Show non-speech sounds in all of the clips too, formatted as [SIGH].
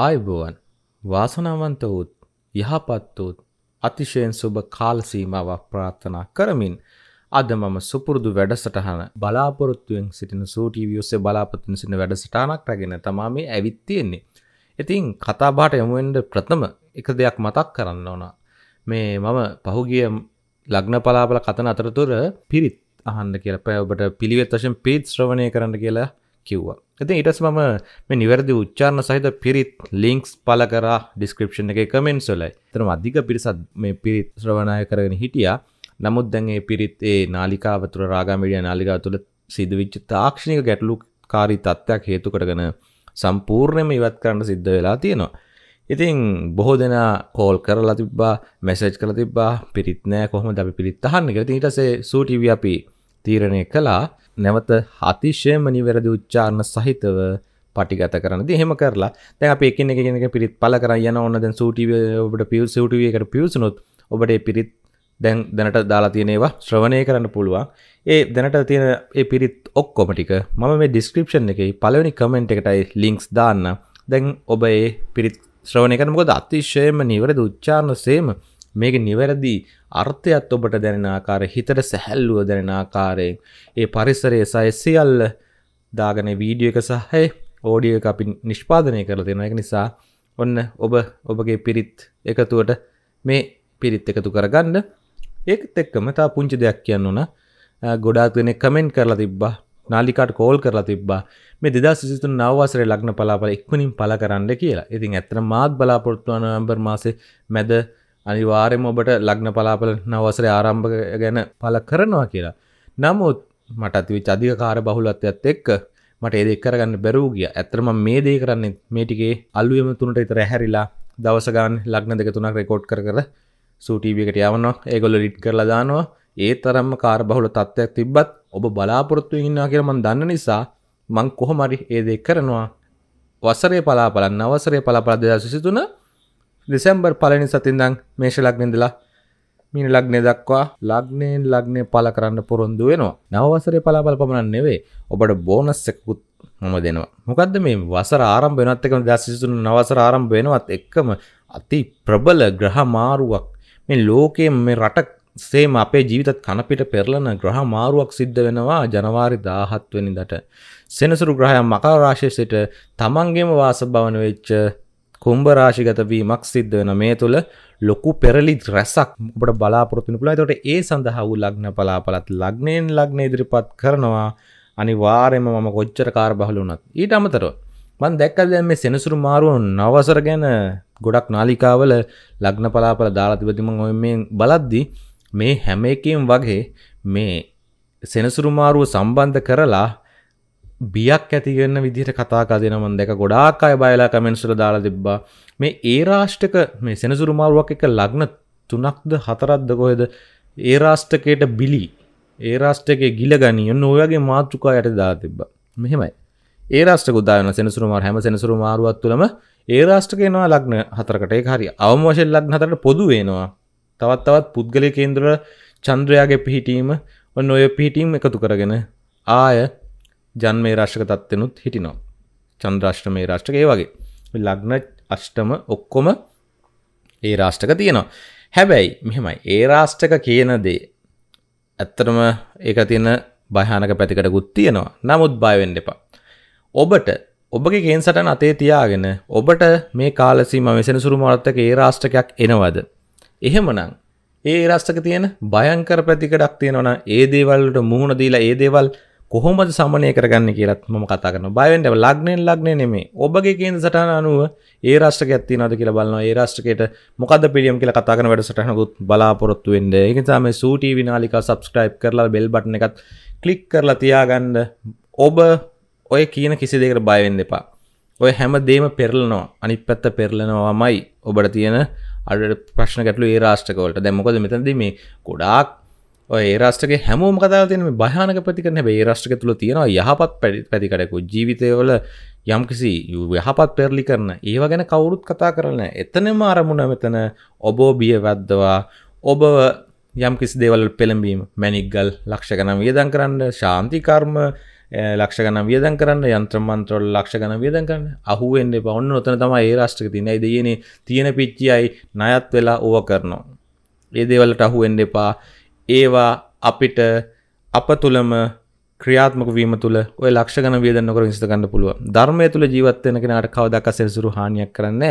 ආයුබෝවන් වාසනාවන්ත වූත් යහපත් වූත් අතිශයෙන් සුබ කාලසීමාවක් ප්‍රාර්ථනා කරමින් අද මම සුපුරුදු වැඩසටහන බලාපොරොත්තුවෙන් සිටින සූටීව ඔස්සේ බලාපොරොත්තුවෙන් සිටින වැඩසටහනක් රැගෙන තමා මේ ඇවිත් තියෙන්නේ. ඉතින් කතාබහට යමු වෙන්න ප්‍රථම එක දෙයක් මතක් කරන්න ඕන. මේ මම පහුගිය ලග්න පලාපල කතන අතරතුර පිරිත් අහන්න කියලා ඔබට පිළිවෙත් වශයෙන් පිරිත් ශ්‍රවණය කරන්න කියලා කිව්වා ඇති ඉටස් මම මේ නිවැරදි උච්චාරණ සහිත පිරිත් ලිංක්ස් පල කරා ඩිස්ක්‍රපෂන් එක කමෙන්ට්සොලයි තරම අධික පිරිසත් මේ පිරිත් ශ්‍රවණය කරගෙන හිටිය නමුත් දැන්ඒ පිරිත් ඒ නාලිකාවතුර රාගමිඩිය නාලිකා තුළ සිදුවිච්ච තාක්ෂණික ගැටලු කාරී තත්ත්වයක් හේතු කරගෙන සම්පූර්ණයම ඉවත් කරන්න සිද්ධ වෙලා තියෙනවා ඉතින් බොහෝ දෙනා කෝල් කරලා තිබ්බා මැසේජ් කළ තිබා පිරිත්නෑ කොහම දැි පිරිත් අහන්න එක ඉටසේ සූටිව අපි තීරණය කලා නැවත හතිශයම නිවැරදි උච්චාරණ සහිතව පටිගත කරන දෙහෙම කරලා දැන් අපි එකින් එක කෙනෙක් පිරිත් පළ කරන් යන ඕන දැන් සූටීවී ඔබට පියුස් සූටීවී එකට පියුස්නොත් ඔබට ඒ පිරිත් දැන් දැනට දාලා තියෙන ඒවා ශ්‍රවණය කරන්න පුළුවන්. ඒ දැනට තියෙන ඒ පිරිත් ඔක්කොම ටික මම මේ ඩිස්ක්‍රිප්ෂන් එකේ පළවෙනි කමෙන්ට් එකටයි ලින්ක්ස් දාන්න. දැන් ඔබ ඒ පිරිත් ශ්‍රවණය කරන මොකද අතිශයම නිවැරදි උච්චාරණ සේම මේක නිවැරදි අර්ථයත් ඔබට දැනෙන ආකාරය හිතට සැහැල්ලුව දැනෙන ආකාරයෙන් ඒ පරිසරය සය සියල්ල දාගෙන වීඩියෝ එක සහය ඕඩියෝ එක අපි නිෂ්පාදනය කරලා තියෙනවා ඒක නිසා ඔන්න ඔබ ඔබගේ පිරිත් එකතුවට මේ පිරිත් එකතු කරගන්න ඒකත් එක්කම තා පුංචි දෙයක් කියන්න ඕන ගොඩාක් දෙනෙක් කමෙන්ට් කරලා තිබ්බා නාලිකාට කෝල් කරලා තිබ්බා මේ දෙදා සිසිතුන් නවවාසරේ ලග්න පලාපල ඉක්මනින් පල කරන්න කියලා ඉතින් ඇත්තට මාත් බලාපොරොත්තු වන නොවැම්බර් මාසේ මැද අනිවාරෙන් ඔබට ලග්න පලාපල නවසර ආරම්භ ගැන පල කරනවා කියලා. නමුත් මටත්වි චධිකාර බහුලත්යත් එක්ක මට ඒදෙක් කරගන්න බැරූ ගිය ඇතරම මේ දේ කරන්නේ මේටිගේ අල්ලුවම තුනට ඉතර හැරිලා දවසගන් ලක්න දෙක තුනක් රෙකෝඩ් කර සූටීවකට යවනවා ඒගොල්ල ලිට් කරලා දානවා ඒ තරම්ම කාර බහුල තත්ත්වයක් තිබ්බත් ඔබ බලාපොරොත්තු ඉන්නා කියලා මන් දන්න නිසා මං කොහොමරි ඒ දෙක් කරනවා වසරේ පලාපලන්න අවසරේ පලාපල දෙදා සිසිතුන දෙසැම්බර් පලනි සතින්දං මේෂ ලක්නෙදලා මිනි ලක්නෙ දක්වා ලක්නයෙන් ලක්නය පල කරන්න පොරොන්දු වෙනවා නවසරය පලාපල පමණන් නෙවේ ඔබට බෝනස්සෙකුත් හොම දෙනවා මොකද මේ වසර ආරම් වෙනත් එකම දසිසුන නවසර ආරම් වෙනවත් එක්කම අති ප්‍රබල ග්‍රහ මාරුවක් මේ ලෝකයේ මේ රටක් සේම අපේ ජීවිතත් කනපිට පෙරලන ග්‍රහ මාරුවක් සිද්ධ වෙනවා ජනවාරි දාහත්වනි දට සෙනසුරු ග්‍රහය මකරාශය සිට තමන්ගේම වාස භවන වෙච්ච කුම්භ රාශිගත වීමක් සිද්ධ වෙන මේ තුළ ලොකු පෙරලි රැසක් ඔබට බලාපොරොත්තු වෙන පුළුවන්. ඒතකොට ඒ සඳහා වූ ලග්න පලාපලත් ලග්නයෙන් ලග්න ඉදිරිපත් කරනවා. අනිවාර්යයෙන්ම මම කොච්චර කාර්යබහුල වුණත්. ඊට අමතරව මම දැක්කද දැන් මේ සෙනසුරු මාරුව නවසර ගැන ගොඩක් නාලිකාවල ලග්න පලාපල දාලා තිබදී මම ඔය මේ බලද්දී මේ හැම එකකින් වගේ මේ සෙනසුරු මාරුව සම්බන්ධ කරලා බියක් ඇතිගන්න විදිහට කතා කදනමන් දැක ගොඩාක් අය බයලා කමෙන්ට්සට දාලා දෙබ්බා මේ ඒ රාෂ්ටක මේ සෙනසුරුමාරුවක් එක ලග්න තුනක්ද හතරක්ද කොහෙද ඒ රාෂ්ටකයට බිලි ඒ රාෂ්ටකේ ගිල ගනියන්න ඔයගේ මාතෘකා යට දා තිබ්බා මෙහෙමයි ඒ රාෂ්ටක උදායන සෙනසුරුමාර හැම සෙනසුරුමාරුවත් තුළම ඒ රාෂ්ටකේනවා ලග්න හතරකට ඒ හරි අවම වශයෙන් ලග්න හතරට පොදු වෙනවා තවත් තවත් පුද්ගලය කේන්ද්‍ර චන්ද්‍රයාගේ පිහිටීම ඔන්න ඔය පිහිටීම් එකතු කරගෙන ආය ජන්මේ රාශ්ක තත්වනුත් හිටිනවා චන්ද්‍රාශ්ටමේ රාශ්ටක ඒ වගේ ලග්න අෂ්ටම ඔක්කොම ඒ රාෂ්ටක තියෙනවා හැබැයි මෙහෙමයි ඒ රාෂ්ටක කියන දේ ඇත්තටම ඒක තියෙන භයානක පැතිකටකුත් තියෙනවා නමුත් බයවෙන්න එපා ඔබට ඔබගේ කේන් සටන අතේ තියාගෙන ඔබට මේ කාලසීම වෙසෙන සුරු මාර්ථක ඒ රාෂ්ටකයක් එනවද එහෙමනම් ඒ රාෂ්ටක තියෙන භයංකර පැතිකඩක් තියෙනවා ඒ දේවල් වලට මුහුණ දීලා ඒ දේවල් කොහොමද සමනය කරගන්න කියලත් ම කතාරන බයවෙන්ට ලක්නෙන් ලක්නේ නෙමේ ඔබගේ කේන්ද සටන අනුව ඒ රාෂ්ක ඇත්ති නද කියලා බලන්න ඒ රාෂ්කට මොකද පිළියම් කියල කතාගන වැඩ සටහකුත් බලාපොරොත්තු වෙන්ඩ එකතම සූටී විනාලිකා සබස්ක්‍රයිප් කරලා බෙල් බටන එකත් කලික් කරලා තියාගන්න ඔබ ඔය කියන කිසි දෙකට බයවෙන්න එපා ඔය හැම දේම පෙරලනවා අනි පැත්ත පෙරලනවාමයි ඔබට තියෙන අඩ ප්‍රශ්න ගැටලු ඒ රාෂ්කවලට දැමකොද මෙතැද මේ ගොඩාක් ඒ රාෂ්ටක හැමෝම කතාව තියෙන භයානක ප්‍රතිකරන ඒ රාෂ්ටක තුළ තියෙනවා යහපත් පැතිකඩකු ජීවිතයවල යම්කිසි යහපත් පෙරලි කරන ඒව ගැන කවුරුත් කතා කරන එතනම අරමුණ මෙතන ඔබෝ බිය වැද්දවා ඔබ යම්කිසි දේවල් පෙළඹීම මැනික්ගල් ලක්ෂ ගනම් වියදන් කරන්න ශාන්තිකර්ම ලක්ෂ ගන වියදන් කරන්න යන්ත්‍රමන්ත්‍රොල් ලක්ෂ ගන වියදන් කරන්න අහුවෙන්න්න බවන්න ඔතන තම ඒ රාෂ්ටක තිනයි දයනේ තියෙන පිච්චියයි නයත් වෙලා ඕව කරනවා. ඒ දේවලට අහුවෙන්ඩ එපා ඒවා අපිට අප තුළම ක්‍රියාත්මක වීම තුළ ඔය ලක්ෂගන වියදන් නොකර විශ්ත ගන්න පුළුව ධර්මය තුළ ජීවත්වන කෙනාට කවදක් සෙල්සුරු හානියක් කරන්න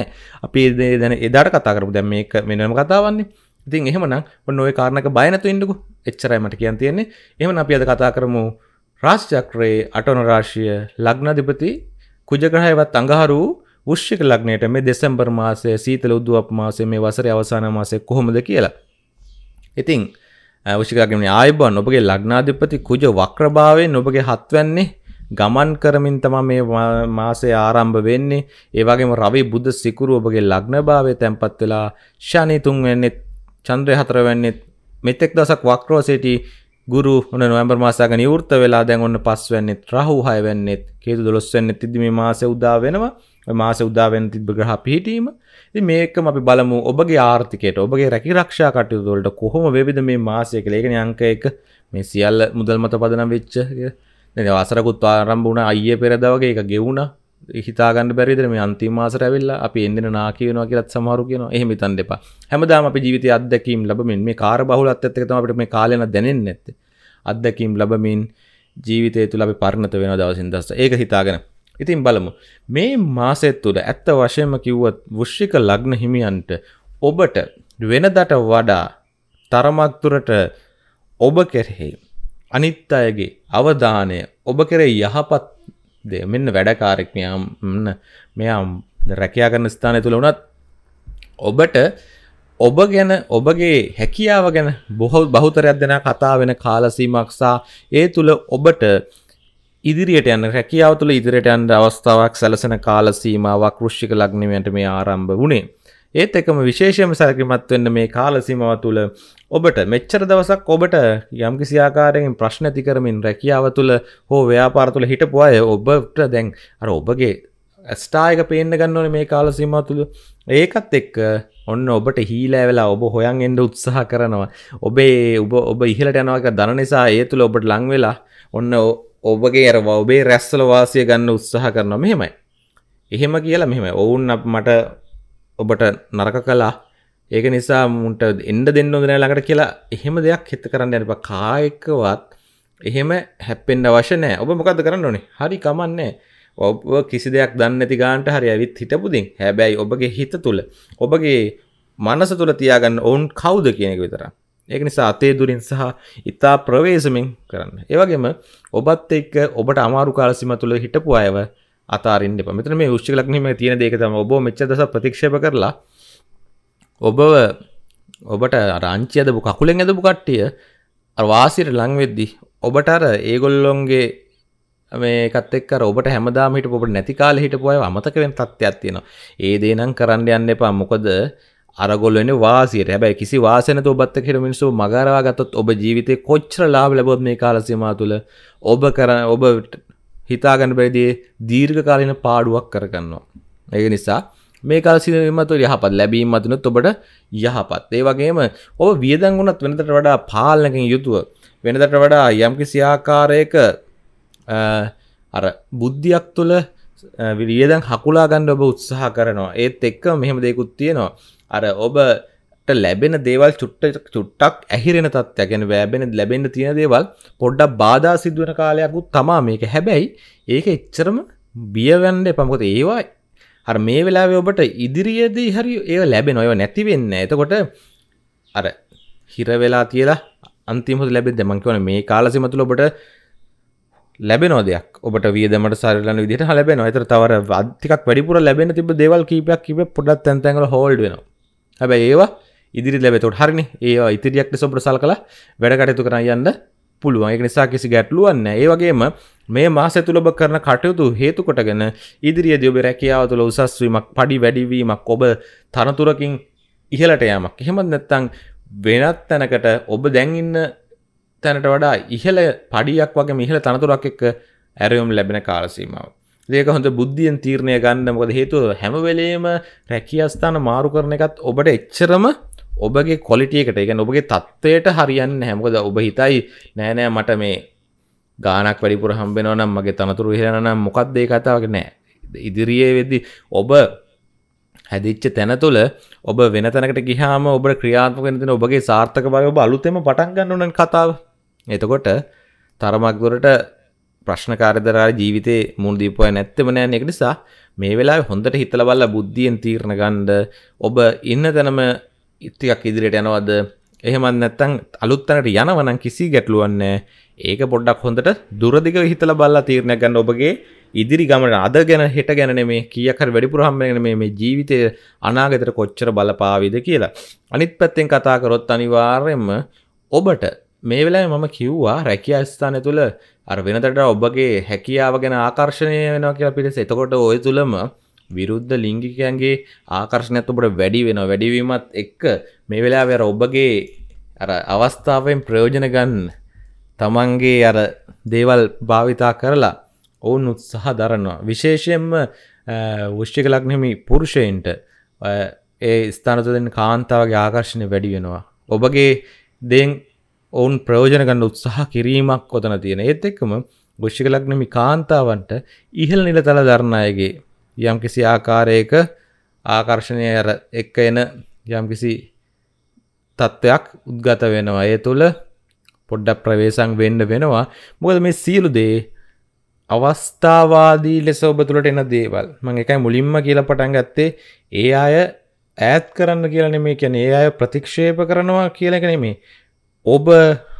අපි දේ දැන එදාට කතා කරපු දැම් මේක වෙනම කතාවන්නේ ඉතින් එහෙමනම් ඔන්න ඔය කාරණක බයනතු ඉන්නකු එච්චරයිමට කියන් තියෙන්නේ එහම අපි අද කතා කරමු රාශ්චක්‍රයේ අටන රාශිය ලග්නධිපති කුජග්‍රහයවත් අඟහරු ෘෂ්‍යක ලග්නයට මේ දෙසම්බර් මාසය සීතල උද්දුවක් මාසේ මේ වසර අවසාන මාසය කොහොමද කියලා ඉතිං විශිකාගෙන ආයබන් ඔබගේ ලග්නාධිපති කුජ වක්‍රභාවයෙන් ඔබගේ හත්වන්නේ ගමන් කරමින් තමා මේ මාසේ ආරම්භ වෙන්නේ ඒවගේම රවි බුද්ධ සිකුරු ඔබගේ ලග්නභාවය තැන්පත් වෙලා ශනි තුන්වෙන්නේ චන්ද්‍රය හතරවැන්නේ මෙතෙක් දසක් වක්‍රෝ සිටි ගුරු ඔන්න නොවැම්බර් මාසයක නිවෘත්ත වෙලා දැන් ඔන්න පස්වැන්නේත් රහු හයවැන්නේත් කේතු 12 වෙන්නේත් ඉදි මේ මාසේ උදා වෙනවා මාස උදාවෙන් තිබ ග්‍රහ පිහිටීම මේකම අපි බලමු ඔබගේ ආර්ථිකයට ඔබගේ රැකි රක්ෂා කටයුතුවලට කොහොම වෙවිද මේ මාසය කළේගෙන අංක එක මේ සියල්ල මුදල් මත පදනම් වෙච්ච වසරකුත් ආරම්භ වුණ අයිය පෙරද වගේ එක ගෙවුණ හිතාගන්න බැරිදර මේ අන්තිමාසර ඇවිල්ලා අපි එන්න නාකිවෙනවා කියලත් සමහරු කියන එහෙම තන් දෙපා හැමදාම අපි ජීවිත අදැකීම් ලබමින් මේ කාර බහුලත් ඇත්තකතම අපට මේ කාලන දැනෙන් නැත්ත අදැකීම් ලබමින් ජීවිතය තුළ අපි පරණත වෙන දවසින් දස්ස ඒක හිතාගෙන ඉතින් බලමු මේ මාසෙත් තුළ ඇත්ත වශයෙන්ම කිව්වත් වෘෂ්ික ලග්න හිමියන්ට ඔබට වෙනදට වඩා තරමක් දුරට ඔබ කෙරෙහි අනිත් අයගේ අවධානය ඔබ කෙරේ යහපත් දෙය මෙන්න වැඩකාරෙක් මෙයාම් මෙයාම් රැකයා කරන ස්ථානය තුළ වුණත් ඔබට ඔබ ගැන ඔබගේ හැකියාව ගැන බොහෝ බහුතරයක් දෙන කතා වෙන කාලසීමක්සා ඒ තුළ ඔබට ඉදිරියට යන්න රැකියාව තුළ ඉදිරියට යන්න අවස්ථාවක් සැලසෙන කාල සීමාවක් වෘශ්චික ලග්නමයන්ට මේ ආරම්භ වුණේ. ඒත් එකම විශේෂයෙන්ම සැලකිලිමත් වෙන්න මේ කාල සීමාව තුළ ඔබට මෙච්චර දවසක් ඔබට යම්කිසි ආකාරයෙන් ප්‍රශ්න ඇති කරමින් රැකියාව තුළ හෝ ව්‍යාපාර තුළ හිටපු අය ඔබට දැන් අර ඔබගේ ඇස්ටා එක පේන්න ගන්න ඕනේ මේ කාල සීමාව තුළ. ඒකත් එක්ක ඔන්න ඔබට හීලෑ වෙලා ඔබ හොයන් එන්න උත්සාහ කරනවා. ඔබේ ඔබ ඔබ ඉහළට යනවා කියලා දන නිසා ඒ තුළ ඔබට ලං වෙලා ඔන්න ඔබගේ අර ඔබේ රැස්සල වාසිය ගන්න උත්සාහ කරනවා මෙහෙමයි. එහෙම කියලා මෙහෙමයි. ඔවුන් මට ඔබට නරක කළා. ඒක නිසා මුන්ට එන්න දෙන්න හොඳ නැහැ ළඟට කියලා එහෙම දෙයක් හිත කරන්න යන්න එපා. කායිකවත් එහෙම හැප්පෙන්න අවශ්‍ය නැහැ. ඔබ මොකද්ද කරන්න ඕනේ? හරි කමන්නේ. ඔබ කිසි දෙයක් දන්නේ නැති ගානට හරි ඇවිත් හිටපුදින්. හැබැයි ඔබගේ හිත තුල ඔබගේ මනස තුල තියාගන්න ඔවුන් කවුද කියන එක විතරයි. ඒක නිසා අතේ දුරින් සහ ඉතා ප්‍රවේශමෙන් කරන්න. ඒවගේම ඔබත් එක්ක ඔබට අමාරු කාලසිම තුළ හිටපු අයව අතාරින්න එපා. මෙතන මේ වෘශ්චික ලග්නෙම තියෙන දේ එක තමයි ඔබ මෙච්චර දවසක් ප්‍රතික්ෂේප කරලා ඔබව ඔබට අර අංචි ඇදපු කකුලෙන් ඇදපු කට්ටිය අර වාසියට ලං වෙද්දි ඔබට අර ඒගොල්ලොන්ගේ මේකත් එක්ක අර ඔබට හැමදාම හිටපු ඔබට නැති කාලේ හිටපු අය අමතක වෙන තත්ත්වයක් තියෙනවා. ඒ දේ නම් කරන්න යන්න එපා. මොකද අරගොල්ලන වාසියට හැබැයි කිසි වාසනත ඔබත්ත කෙර මිනිසු මගරවා ගතොත් ඔබ ජීවිතය කොච්චර ලාබ ලබොත් මේ කාලසීමා තුළ ඔබ කර ඔබ හිතාගන්න බැරිදේ දීර්ඝ කාලන පාඩුවක් කරගන්නවා. ඒක නිසා මේ කාලසිනමතු යහපත් ලැබීම මතුන ඔබට යහපත් ඒ වගේම ඔබ වියදන් වුණත් වෙනතට වඩා පාලනකින් යුතුව වෙනතට වඩා යම්කිසි ආකාරයක අර බුද්ධියක් තුළ විරියදන් හකුලා ගන්න ඔබ උත්සාහ කරනවා ඒත් එක්ක මෙහෙම දෙයකුත් තියෙනවා අර ඔබ ලැබෙන දේවල් චුට්ට චුට්ටක් ඇහිරෙන තත්ත්වයක් ගැන වැෑබෙන ලැබෙන්න්න තියෙන දේවල් පොඩ්ඩක් බාධා සිදුවන කාලයක්කුත් තමා මේක හැබැයි ඒක එච්චරම බියවැන්ඩ පමකොත ඒවා හර මේ වෙලාව ඔබට ඉදිරියේදී හරි ඒ ලැබෙන ඔය නැතිවෙන්න එතකොට අර හිරවෙලා කියලා අන්තිමට ලැබෙ දෙමංකවන මේ කාලසිමතුල ඔබට ලැබෙනෝ දෙයක් ඔබට වියදමට සරලන විදිට ලැබෙන අතර තවර අධිකක් වැඩිපුර ලැබෙන තිබ දේවල් කීපයක් කිව පොඩත් තැන්තැඟල හෝල්ඩ වෙනවා හැබැ ඒවා ඉදිරි ලැබතොට හරිනි ඒ ඉතිරියක්ට සොප්‍රසල් කළ වැඩකටයුතු කර යන්න පුළුවන් එක නිසා කිසි ගැටලුවන්න ඒවගේම මේ මාස තුළබ කරන කටයුතු හේතු කොටගෙන ඉදිරිිය දියඔබ රැකියාව තුළ උසස්වීමක් පඩි වැඩිවීමක් ඔබ තනතුරකින් ඉහලට යමක් එහෙමත් නැත්තං වෙනත් තැනකට ඔබ දැන්ඉන්න තැනට වඩා ඉහල පඩියක් වගේ මිහල තනතුරක් එක්ක ඇරයුම් ලැබෙන කාලසීමාව ඒක හොඳ බුද්ධියෙන් තීරණය ගන්න මොකද හේතුව හැමවෙලේම රැකියස්ථාන මාරු කරන එකත් ඔබට එච්චරම ඔබගේ කොලිටියකට එක ඔබගේ තත්ත්වයට හරියන්න හැමකද ඔබ හිතයි නෑනෑ මට මේ ගානක් වැඩිපුර හම්බෙනවනම් මගේ තනතුරු හිරනම් මොකක්ද ඒ කතාවක් නෑ ඉදිරියේ වෙද්දි ඔබ හැදිච්ච තැන තුළ ඔබ වෙන තැනකට ගිහාම ඔබ ක්‍රියාත්මකෙන තින ඔබගේ සාර්ථක බව ඔබ අලුතෙම පටන් ගන්න ඕන කතාව එතකොට තරමක් දුරට ප්‍රශ්න කාර්දරා ජීවිතේ මුල් දීපුවා නැත්තම නෑන එක නිසා මේ වෙලාවේ හොඳට හිතලා බලලා බුද්ධියෙන් තීරණ ගන්න ඔබ ඉන්න තැනම ටිකක් ඉදිරියට යනවද එහෙමත් නැත්තම් අලුත් තැනට යනවා නම් කිසි ගැටලුවක් නැහැ ඒක පොඩ්ඩක් හොඳට දුරදිග හිතලා බලලා තීරණයක් ගන්න ඔබගේ ඉදිරි ගමන අද ගැන හෙට ගැන මේ කියකර වැඩිපුර හම්බගෙන මේ ජීවිතය අනාගතයට කොච්චර බලපාවිද කියලා. අනිත් පැත්තෙන් කතා කරොත් අනිවාර්යයෙන්ම ඔබට මේ වෙලා මම කිව්වා රැකියා ස්ථානය තුළ අර වෙනතට ඔබගේ හැකියාව ගැන ආකර්ශණය වෙනවා කියලා පිරිස එතකොට ඔය තුළම විරුද්ධ ලිංගිකයන්ගේ ආකර්ශණයත් ඔබට වැඩි වෙනවා වැඩිවීමත් එක්ක මේ වෙලා වැර ඔබගේ අර අවස්ථාවෙන් ප්‍රයෝජන ගන්න තමන්ගේ අර දේවල් භාවිතා කරලා ඔවුන් උත්සාහ දරනවා විශේෂයෙන්ම වෘෂ්ටික ලක්නෙමි පුරුෂයන්ට ඒ ස්ථානතුලෙන් කාන්තාවගේ ආකර්ශණය වැඩි වෙනවා ඔබගේ දෙන් ඔවුන් ප්‍රයෝජන ගන්න උත්සාහ කිරීමක් කොතන තියෙන ඒත් එක්කම වෘෂ්ික ලග්නමි කාන්තාවන්ට ඉහළ නිලතල දරණ අයගේ යම් කිසි ආකාරයක ආකර්ෂණය එක්ක එන යම් කිසි තත්ත්වයක් උද්ගත වෙනවා ඒ තුළ පොඩ්ඩක් ප්‍රවේශම් වෙන්න වෙනවා මොකද මේ සියලු දේ අවස්ථාවාදී ලෙස ඔබ තුළට එන දේවල් මං එකයි මුලින්ම කියලා පටන් ගත්තේ ඒ අය ඈත් කරන්න කියලන මේ කියන ඒ අය ප්‍රතික්ෂේප කරනවා කියලක නෙමේ ඔබ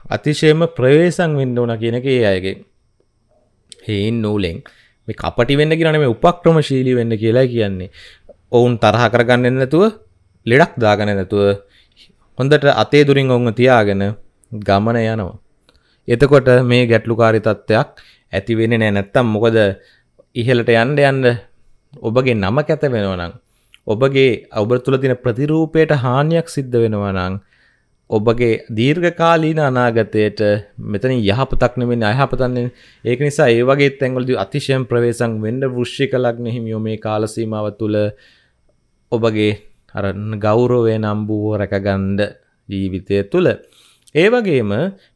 අතිශයම ප්‍රවේශන් වෙන්න ඕන කියනක ඒ අයගේ හෙයින් නූලෙන් මේ කපටි වෙන්න කියන මේ උපක්‍රම ශීලී වෙන්න කියලා කියන්නේ ඔවුන් තරහ කරගන්න නැතුව ලෙඩක් දාගන්න නැතුව හොඳට අතේ දුරින් ඔවුන් තියාගෙන ගමන යනවා එතකොට මේ ගැටලුකාරී තත්ත්වයක් ඇති වෙන්නේ නැහැ නැත්තම් මොකද ඉහළට යන්න යන්න ඔබගේ නම කැත වෙනවා නම් ඔබගේ ඔබ තුළ තියෙන ප්‍රතිරූපයට හානියක් සිද්ධ වෙනවා නම් ඔබගේ දීර්ඝකාලීන අනාගතයට මෙතන යහපතක් නෙමෙයි අයහපතන්නේ ඒක නිසා ඒ වගේ තැන්වලදී අතිශයම් ප්‍රවේසම් වෙන්න වෘශ්චික ලග්න හිමියෝ මේ කාල සීමාව තුළ ඔබගේ අර ගෞරවය නම්බුව රැකගන්න ජීවිතය තුළ ඒ වගේම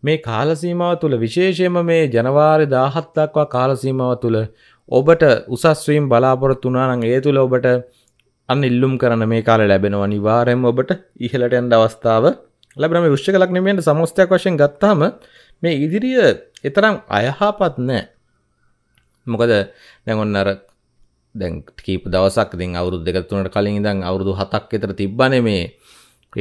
මේ කාල සීමාව තුළ විශේෂයෙන්ම මේ ජනවාරි 17 දක්වා කාල සීමාව තුළ ඔබට උසස් වීම බලාපොරොත්තු වුණා නම් ඒ තුළ ඔබට අන්න ඉල්ලුම් කරන මේ කාලේ ලැබෙනවා අනිවාර්යයෙන්ම ඔබට ඉහළට යන්න අවස්ථාව ලබරම විශ්ෂ කලක්නමයට සමස්තයක් වශයෙන් ගත්තාම මේ ඉදිරිය එතරම් අයහාපත් නෑ මොකද දැගොන්න අර දැකීප දවසක් ති අවුරුදු දෙකතුනට කලින් දං අවුරුදු හතක් එතර තිබ්බන මේ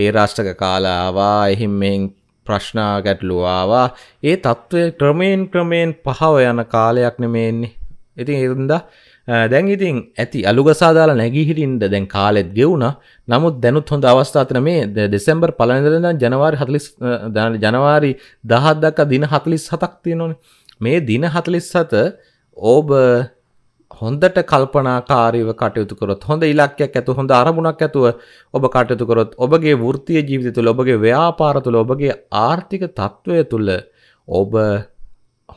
ඒ රාෂ්ටක කාලාවා එහිම් මෙෙන් ප්‍රශ්නා ගැටලුවාවා ඒ තත්ත්වය ක්‍රමයෙන් ක්‍රමයෙන් පහව යන කාලයක් නෙමෙන්නේ ඉතින් එරුන්දා දැන් ඉතින් ඇති අලුගසාදාලා නැගිහිටින්ට දැන් කාලෙත් ගෙවුණ නමුත් දැනුත් හොඳ අවස්ථාතන මේ දෙෙසෙම්බර් පලනිදරඳ ජනවාරි හතලිස් ජනවාරි දහත්දක්ක දින හතලිස් හතක් තියෙනවන මේ දින හතලිස් සත ඕබ හොඳට කල්පනාකාරීව කටයුතු කරොත් හොඳ ඉලක්කයක් ඇතු හොඳ අරමුණක් ඇතුව ඔබ කටයුතු කරොත් ඔබගේ වෘත්තිය ජීවිත තුළ ඔබගේ ව්‍යාපාර තුළ ඔබගේ ආර්ථික තත්ත්වය තුළ ඔබ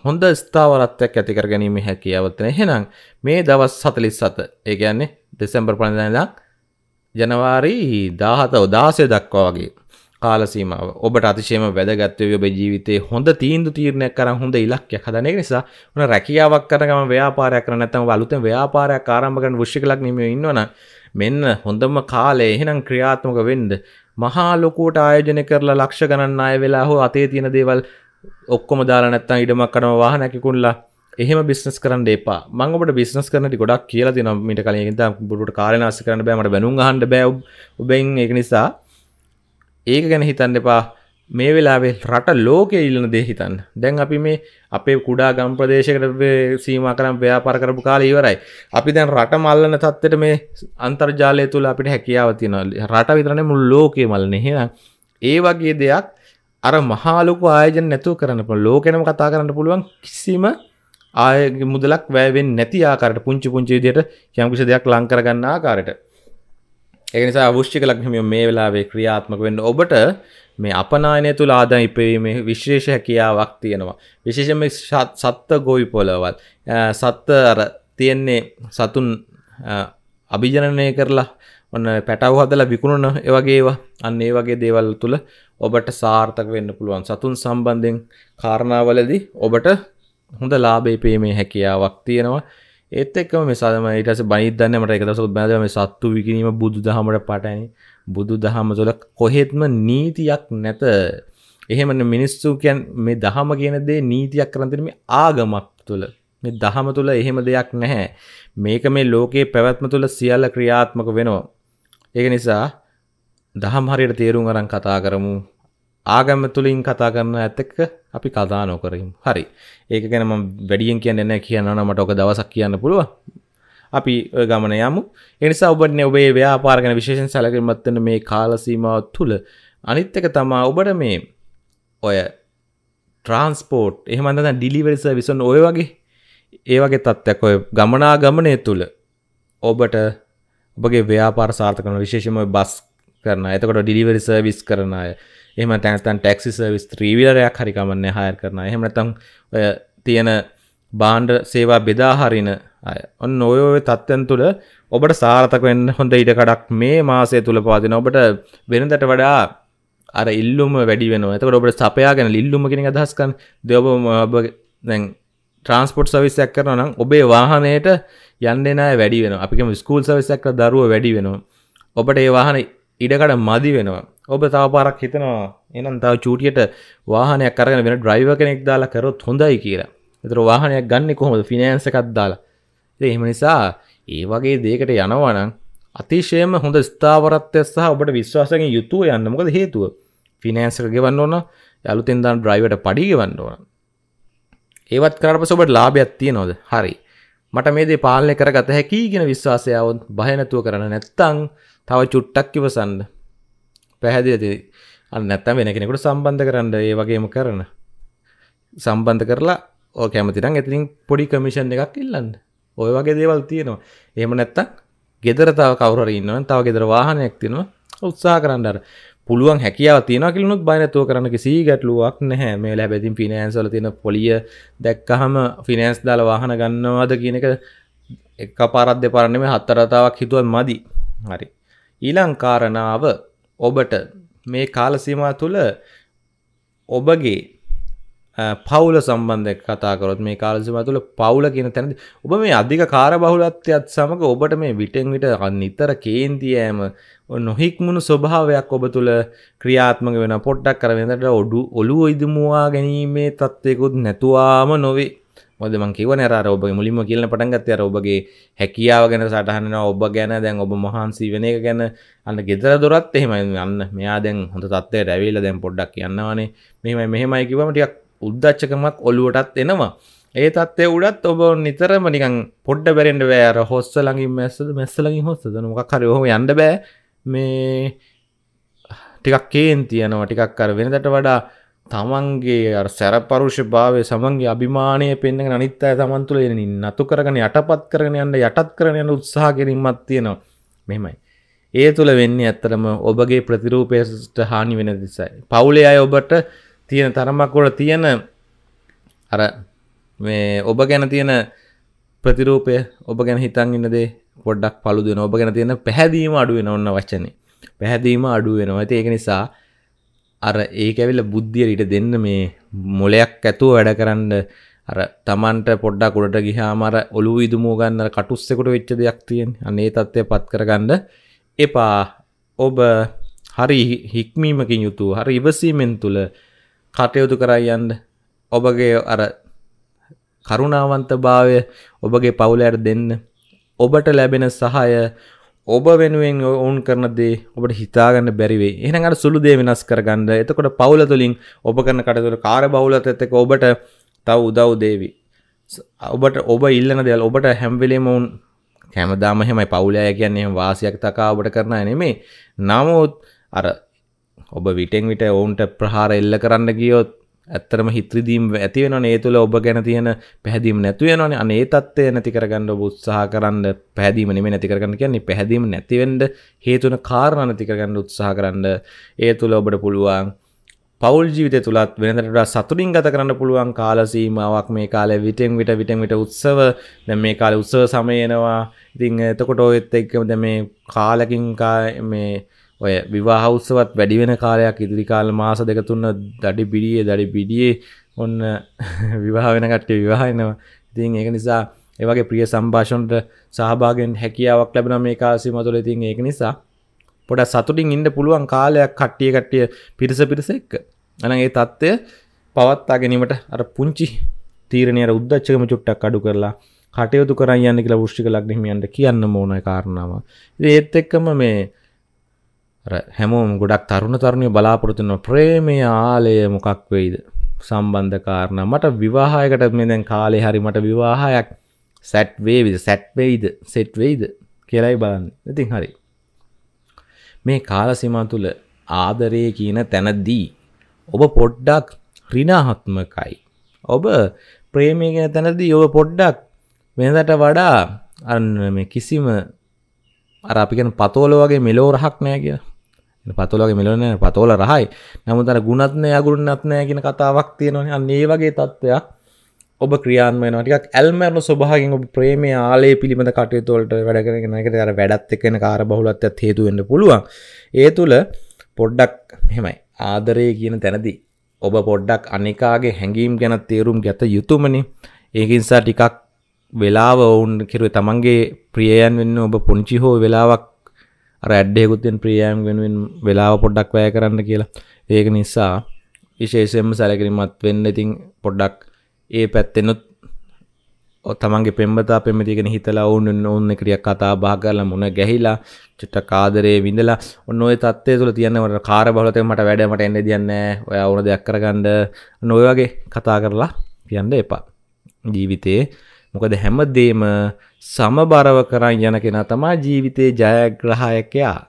හොඳ ස්ථාවරත්වයක් ඇතිකර ගැනීම හැකියාවත්තන හෙනම් මේ දවස් සතලිස් සත ඒගැන්නේ දෙසැම්බර් පණදලා ජනවාරි දාහත උදාසය දක්වා වගේ කාලසීමාව ඔබට අතිශයම වැදගත්වය ඔබ ජීවිතේ හොඳ තීන්දු තීරණයක් කර හොඳ ඉලක්යක් හදන නිසා උන රැකියාවක් කරගම ව්‍යාපාරයක් කර නැත්නම් අලුතෙන් ව්‍යාපාරයක් ආරම්භ කරන වෘෂිකලක් නෙමෙයි ඉන්නවනම් මෙන්න හොඳම කාලය එහෙනම් ක්‍රියාත්මක වෙන්න මහා ලොකුවට ආයෝජනය කරලා ලක්ෂ ගණන් අය වෙලා හෝ අතේ තියෙන දේවල් ඔක්කොම දාලා නැත්තම් ඉඩමක් කඩම වාහනැකිකුල්ලා එහෙම බිස්නස් කරන්න එපා මං ඔබට බිස්නස් කරනට ගොඩක් කියලා තින මිට කලින් ඉඳන් බුරුට කාලනාස කරන්න බෑ මට බැනුම් අහන්න බෑ ඔබෙන් ඒක නිසා ඒක ගැන හිතන්න එපා මේ වෙලාවේ රට ලෝකයේ ඉල්ලන දේ හිතන්න. දැන් අපි මේ අපේ කුඩා ගම් ප්‍රදේශයකට සීමා කරන් ව්‍යාපාර කරපු කාලේ ඉවරයි. අපි දැන් රට මල්ලන තත්ත්වෙට මේ අන්තර්ජාලය තුල අපිට හැකියාව තියෙනවා. රට විතරනේ මුළු ලෝකෙම මල්ලන්නේ. එහෙනම් ඒ වගේ දෙයක් අර මහාලොකු ආයජන නැතුව කරන්න පුළ ලෝකනම කතා කරන්න පුළුවන් කිසිම ආය මුදලක් වැෑවෙන් නැති ආකාරට පුංචි පුංචිදයට යම්කිසි දෙයක් ලංකරගන්න ආකාරට එනිසා අවෂ්ි කලක්හමිය මේ වෙලාවේ ක්‍රියාත්මක වෙන්න ඔබට මේ අපනායනය තුළ ආදන් ඉපවීම විශේෂ හැකියාවක් තියෙනවා විශේෂම සත්ත ගොවි පොලවල් සත්ත අර තියෙන්නේ සතුන් අභිජනනය කරලා ඔන්න පැටව් හදලා විකුණන එවගේවා අන්න ඒ වගේ දේවල් තුළ ඔබට සාර්ථක වෙන්න පුළුවන් සතුන් සම්බන්ධයෙන් කාරණාවලදී ඔබට හොඳ ලාභේ පේමේ හැකියාවක් තියෙනවා ඒත් එක්කම මේ සම ඊට පස්සේ බණිද්දන්නේ මට එක දවසක් බැලුවා මේ සත්තු විකිණීම බුදු දහමට පටහැනි බුදු දහම තුළ කොහෙත්ම නීතියක් නැත එහෙම මිනිස්සු කියන් මේ දහම කියන දේ නීතියක් කරන් තියෙන මේ ආගමක් තුළ මේ දහම තුළ එහෙම දෙයක් නැහැ මේක මේ ලෝකයේ පැවැත්ම තුළ සියල්ල ක්‍රියාත්මක වෙනවා ඒක නිසා දහම් හරියට තේරුම් අරන් කතා කරමු ආගම තුළින් කතා කරන්න ඇතක අපි කතා නොකරින් හරි ඒක ගැනම වැඩියෙන් කියන්න නෑ කියන්නන මට ඕක දවසක් කියන්න පුළුව අපි ගමන යමු එනිසා ඔබට ඔබේ ව්‍යාපාරගෙන විශේෂෙන් සැලකිමත්වන මේ කාලසීමාව තුළ අනිත්තක තමා ඔබට මේ ඔය ට්‍රන්ස්පෝට් එහමඳ ඩිලිවරිස විසන් ඔය වගේ ඒ වගේ තත්ත්යක් ඔය ගමනා ගමනය තුළ ඔබට ඔබගේ ව්‍යාපාර සාර්ථකන විශේෂම බස් කරන එතකොට ඩිලිවරි සර්විස් කරන අය එම තැන්ස්තන් ටැක්සි සර්විස් ත්‍රීවිලරයක් හරිකමන්න හයර් කරන එහෙමනතං ඔය තියෙන බාණ්ඩ සේවා බෙදා හරින අය ඔන්න ඔයෝය තත්ත්වයන් තුළ ඔබට සාරතක වෙන්න හොඳ ඉඩ කඩක් මේ මාසය තුළ පාදින ඔබට වෙනදට වඩා අර ඉල්ලුම වැඩි වෙන ඇතකට ඔබට සපයාගෙන ඉල්ලුම කෙන අදහස්කන් දෙඔබම ඔබ දැන් ට්‍රන්ස්පොට් සවිස්සයක් කරන නම් ඔබේ වාහනයට යන්නෙනය වැඩි වෙන අපිම ස්කූල් සවිසක්ක දරුව වැඩි වෙනවා ඔබට ඒ වාහන ඉඩකට මදි වෙනවා ඔබ තවපාරක් හිතනවා එනම් තව චූටියට වාහනයක් කරගෙන වෙන ඩ්‍රයිව කෙනෙක් දාලා කරොත් හොඳයි කියලා එතර වාහනයක් ගන්න කොහොමද ෆිනෑන්ස එකක් දාලා එහෙම නිසා ඒ වගේ දේකට යනවනම් අතිශයම හොඳ ස්ථාවරත්ය සහ ඔබට විශ්වාසකින් යුතුව යන්න මොකද හේතුව ෆිනෑන්සක ගෙවන්න ඕන යලුතෙන් දාන්න ඩ්‍රයිවට පඩි ගෙවන්න ඕන ඒවත් කරපස ඔබට ලාභයක් තියනොද හරි මට මේ දේ පාලනය කරගත හැකි ගෙන විශ්වාසයාවත් භයනැතුව කරන නැත්තං තව චුට්ටක් ඉවසන්න පැහැදිලති අන්න නැත්තම් වෙන කෙනෙකුට සම්බන්ධ කරන්න ඒ වගේම කරන සම්බන්ධ කරලා ඕ කැමතිනම් එතින් පොඩි කමිෂන් එකක් ඉල්ලන්න ඔය වගේ දේවල් තියෙනවා එහෙම නැත්තම් ගෙදර තව කවුරු ඉන්නවනම් තව ගෙදර වාහනයක් තියෙනවා උත්සාහ කරන්න අර පුළුවන් හැකියාව තියෙනවා කියලා උනොත් බය නැතුව කරන්න කිසි ගැටලුවක් නැහැ මේ ලැබෙතින් ෆිනෑන්ස් වල තියෙන පොලිය දැක්කහම ෆිනෑන්ස් දාලා වාහන ගන්නවද කියන එක එකපාරක් දෙපාරක් නෙමෙයි හතර වතාවක් හිතුවත් මදි හරි ඊළං කාරණාව ඔබට මේ කාලසීමා තුළ ඔබගේ පවුල සම්බන්ධ කතාකරොත් මේ කාලසිම තුළ පවුල කියන තැනද ඔබ මේ අධික කාර බහුලත්වයත් සමඟ ඔබට මේ විටෙන් විට නිතර කේන්තියෑම නොහික්මුණු ස්වභාවයක් ඔබ තුළ ක්‍රියාත්මක වෙන පොට්ටක් කරවෙනට ඔඩු ඔලු ඉදමුවා ගැනීමේ තත්ත්යකුත් නැතුවාම නොවේ මොද මං කිවන අර ඔබ මුලින්ම කියලන පටන්ගත් අර ඔබගේ හැකියාව ගැන සටහනවා ඔබ ගැන දැන් ඔබ මහන්සී වෙන එක ගැන අන්න ගෙදර දොරත් එහෙම යන්න මෙයා දැන් හොඳ තත්වය රැවේල දැන් පොඩ්ඩක් කියන්නවානේ මෙමයි මෙහෙමයි කිවමටක් උද්දච්චකමක් ඔලුවටත් එනවා ඒ තත්ේ උඩත් ඔබ නිතරම නිකන් පොඩ්ඩ බැරෙන්ඩ බෑර හොස්ස ලඟින් මැස්සද මැස්සලඟින් හොස්සද මොක්කර හොම යන්න බෑ මේ ටිකක් කේන් තියනවා ටිකක් කර වෙනදට වඩා තමන්ගේ සැරපරුෂ භාවය සමන්ගේ අභිමානය පෙන්න්න නනිත් අය තමන්තුළ එනින් නතු කරගෙන යටපත් කරන යන්න යටත් කරන යන උත්සාහ කිරීමත් තියෙනවා මෙමයි. ඒ තුළ වෙන්නේ ඇත්තරම ඔබගේ ප්‍රතිරූපයට හානි වෙන දිසයි. පවුලේ අය ඔබට තියෙන තරමක්කොට තියෙන අර මේ ඔබ ගැන තියෙන ප්‍රතිරූපය ඔබ ගැන හිතන් ඉන්නදේ පොඩ්ඩක් පලුදුන ඔබ ගැන තියෙන පැහැදීම අඩුවෙන ඔන්න වචනේ පැහැදීම අඩුවෙනවා ඇති ඒක නිසා අර ඒක ඇවිල්ල බුද්ධියට ඉට දෙන්න මේ මොලයක් ඇතුව වැඩ කරන්න අර තමන්ට පොඩ්ඩක් උඩට ගිහාමර ඔලු විදුමෝ ගන්න කටුස්සෙකුට වෙච්ච දෙයක් තියෙන් අනේ තත්ත්වය පත් කරගන්න එපා ඔබ හරි හික්මීමකින් යුතු හරි ඉවසීමෙන් තුළ කටයුතු කරයියන්න ඔබගේ අර කරුණාවන්ත භාවය ඔබගේ පවුලයට දෙන්න ඔබට ලැබෙන සහය ඔබ වෙනුවෙන් ඔවුන් කරන දේ ඔබට හිතාගන්න බැරිවේ එහනඟට සුළු දේ වෙනස් කරගන්න එතකොට පවුල තුළින් ඔබ කරන කටතුර කාර බවුලත එතක ඔබට තව උදව් දේවී ඔබට ඔබ ඉල්ලන දෙල් ඔබට හැම්විලේම ඔවුන් කැමදාම හෙමයි පවුලය කියන්නේ වාසියක් තකා ඔබට කරන නෙමේ නමුත් අර ඔබ විටෙන් විට ඔවුන්ට ප්‍රහාර එල්ල කරන්න ගියොත් ඇත්තරම හිත්‍රදීම් ඇතිවෙන ඒ තුළ ඔබ ගැන තියෙන පැහැදීම නැතිවෙනන අනේ තත්වය නැතිකරගන්න උත්සාහ කරන්න පැදීමනම නැතිකරගන්න කියන්නේ පැහැදීම නැතිවෙන්ඩ හේතුන කාරණ නැතිකරගන්න උත්සාහ කරන්න ඒ තුළ ඔබට පුළුවන් පවල් ජීවිත තුළත් වෙනදට සතුරින් ගත කරන්න පුළුවන් කාලසීමාවක් මේ කාල විටෙන් විට විට විට උත්සව දැ මේ කාල උත්සව සමයනවා ඉතිං එතකොට ඔයත් එක්කම දැ මේ කාලකින්කා මේ ඔය විවාහ උත්සවත් වැඩි වෙන කාලයක් ඉදිරි කාල මාස දෙක තුන දඩි බිඩියේ දඩි බිඩියේ ඔන්න [LAUGHS] විවාහ වෙන කට්ටිය විවාහ වෙනවා. ඉතින් ඒක නිසා ඒ වගේ ප්‍රිය සම්භාෂණට සහභාගීෙන් හැකියාවක් ලැබෙනවා මේ කාලසීම තුළ. ඉතින් ඒක නිසා පොඩක් සතුටින් ඉන්න පුළුවන් කාලයක් කට්ටිය කට්ටිය පිරිස පිරිස එක්ක. එහෙනම් ඒ தත්ත්වය පවත්වා ගැනීමට අර පුංචි තීරණය අර උද්දච්චකම චුට්ටක් අඩු කරලා කටයුතු කරන් යන්න කියලා වෘෂ්ටික ලග්න හිමියන්ට කියන්න ඕන කාරණාව. ඉතින් ඒත් එක්කම මේ හැමෝම ගොඩක් තරුණ තරුණය බලාපොරතුන ප්‍රේමය ආලය මොකක් වෙයිද සම්බන්ධකාරණ මට විවාහයකට මේ දැන් කාලේ හරි මට විවාහයක් සැට්වේවිද සැට්වෙයිද සෙට්වෙයිද කියලයි බලන්න ඉතින් හරි මේ කාලසිමා තුළ ආදරය කියන තැනදී ඔබ පොඩ්ඩක් රිනාහත්මකයි ඔබ ප්‍රේමය ගැන තැනදී ඔබ පොඩ්ඩක් වෙනදට වඩා අන්න මේ කිසිම අර අපිගෙන පතෝල වගේ මෙලෝ රහක් නෑ කියලා පතුලගේ මෙලන පතෝල රහයි නමුතර ගුණත්නය අගුරුන්නත්නය ගෙන කතාවක් තියෙනවන අන්නේ වගේ තත්ත්වයක් ඔබ ක්‍රියාන්ම ටික් ඇල්මරන ස්වභාගෙන් ඔබ ප්‍රේමේ ආලේ පිළිබඳ කටයුතුවලට වැඩගෙන එකට අර වැඩත් එක්කෙන කාර බහුලත්වත් හේතුවෙන්න පුළුවන් ඒ තුළ පොඩ්ඩක් මෙමයි ආදරය කියන තැනදි ඔබ පොඩ්ඩක් අනිකාගේ හැඟීම් ගැන තේරුම් ගැත යුතුමනි ඒකින්සා ටිකක් වෙලාව ඔවුන් කිරුව තමන්ගේ ප්‍රියයන් වෙන්න ඔබ පුංචි හෝ වෙලාවක් රැඩ්ඩයකුත්තෙන් ප්‍රියෑම් වෙනුවෙන් වෙලාව පොඩ්ඩක් වැය කරන්න කියලා ඒක නිසා විශේෂෙන්ම සැලකිරිමත් වෙන්න ඉතින් පොඩ්ඩක් ඒ පැත්තෙනුත් තමන්ගේ පෙම්බතා පෙමතිගෙන හිතලා ඔවුන් ඔන්න ක්‍රිය කතා බාගල මුණ ගැහිලා චුට්ට කාදරේ විඳලා ඔන්න ඔය තත්ේ තුළ තියන්නවට කාර බලතය මට වැඩමට එන්න තියන්න ඔය අවුන දෙයක් කරගණ්ඩ නොයවගේ කතා කරලා කියන්න එපා ජීවිතයේ මොකද හැමදේම සමබරව කරන් යන කෙනා තමා ජීවිතයේ ජයග්‍රහයකයා.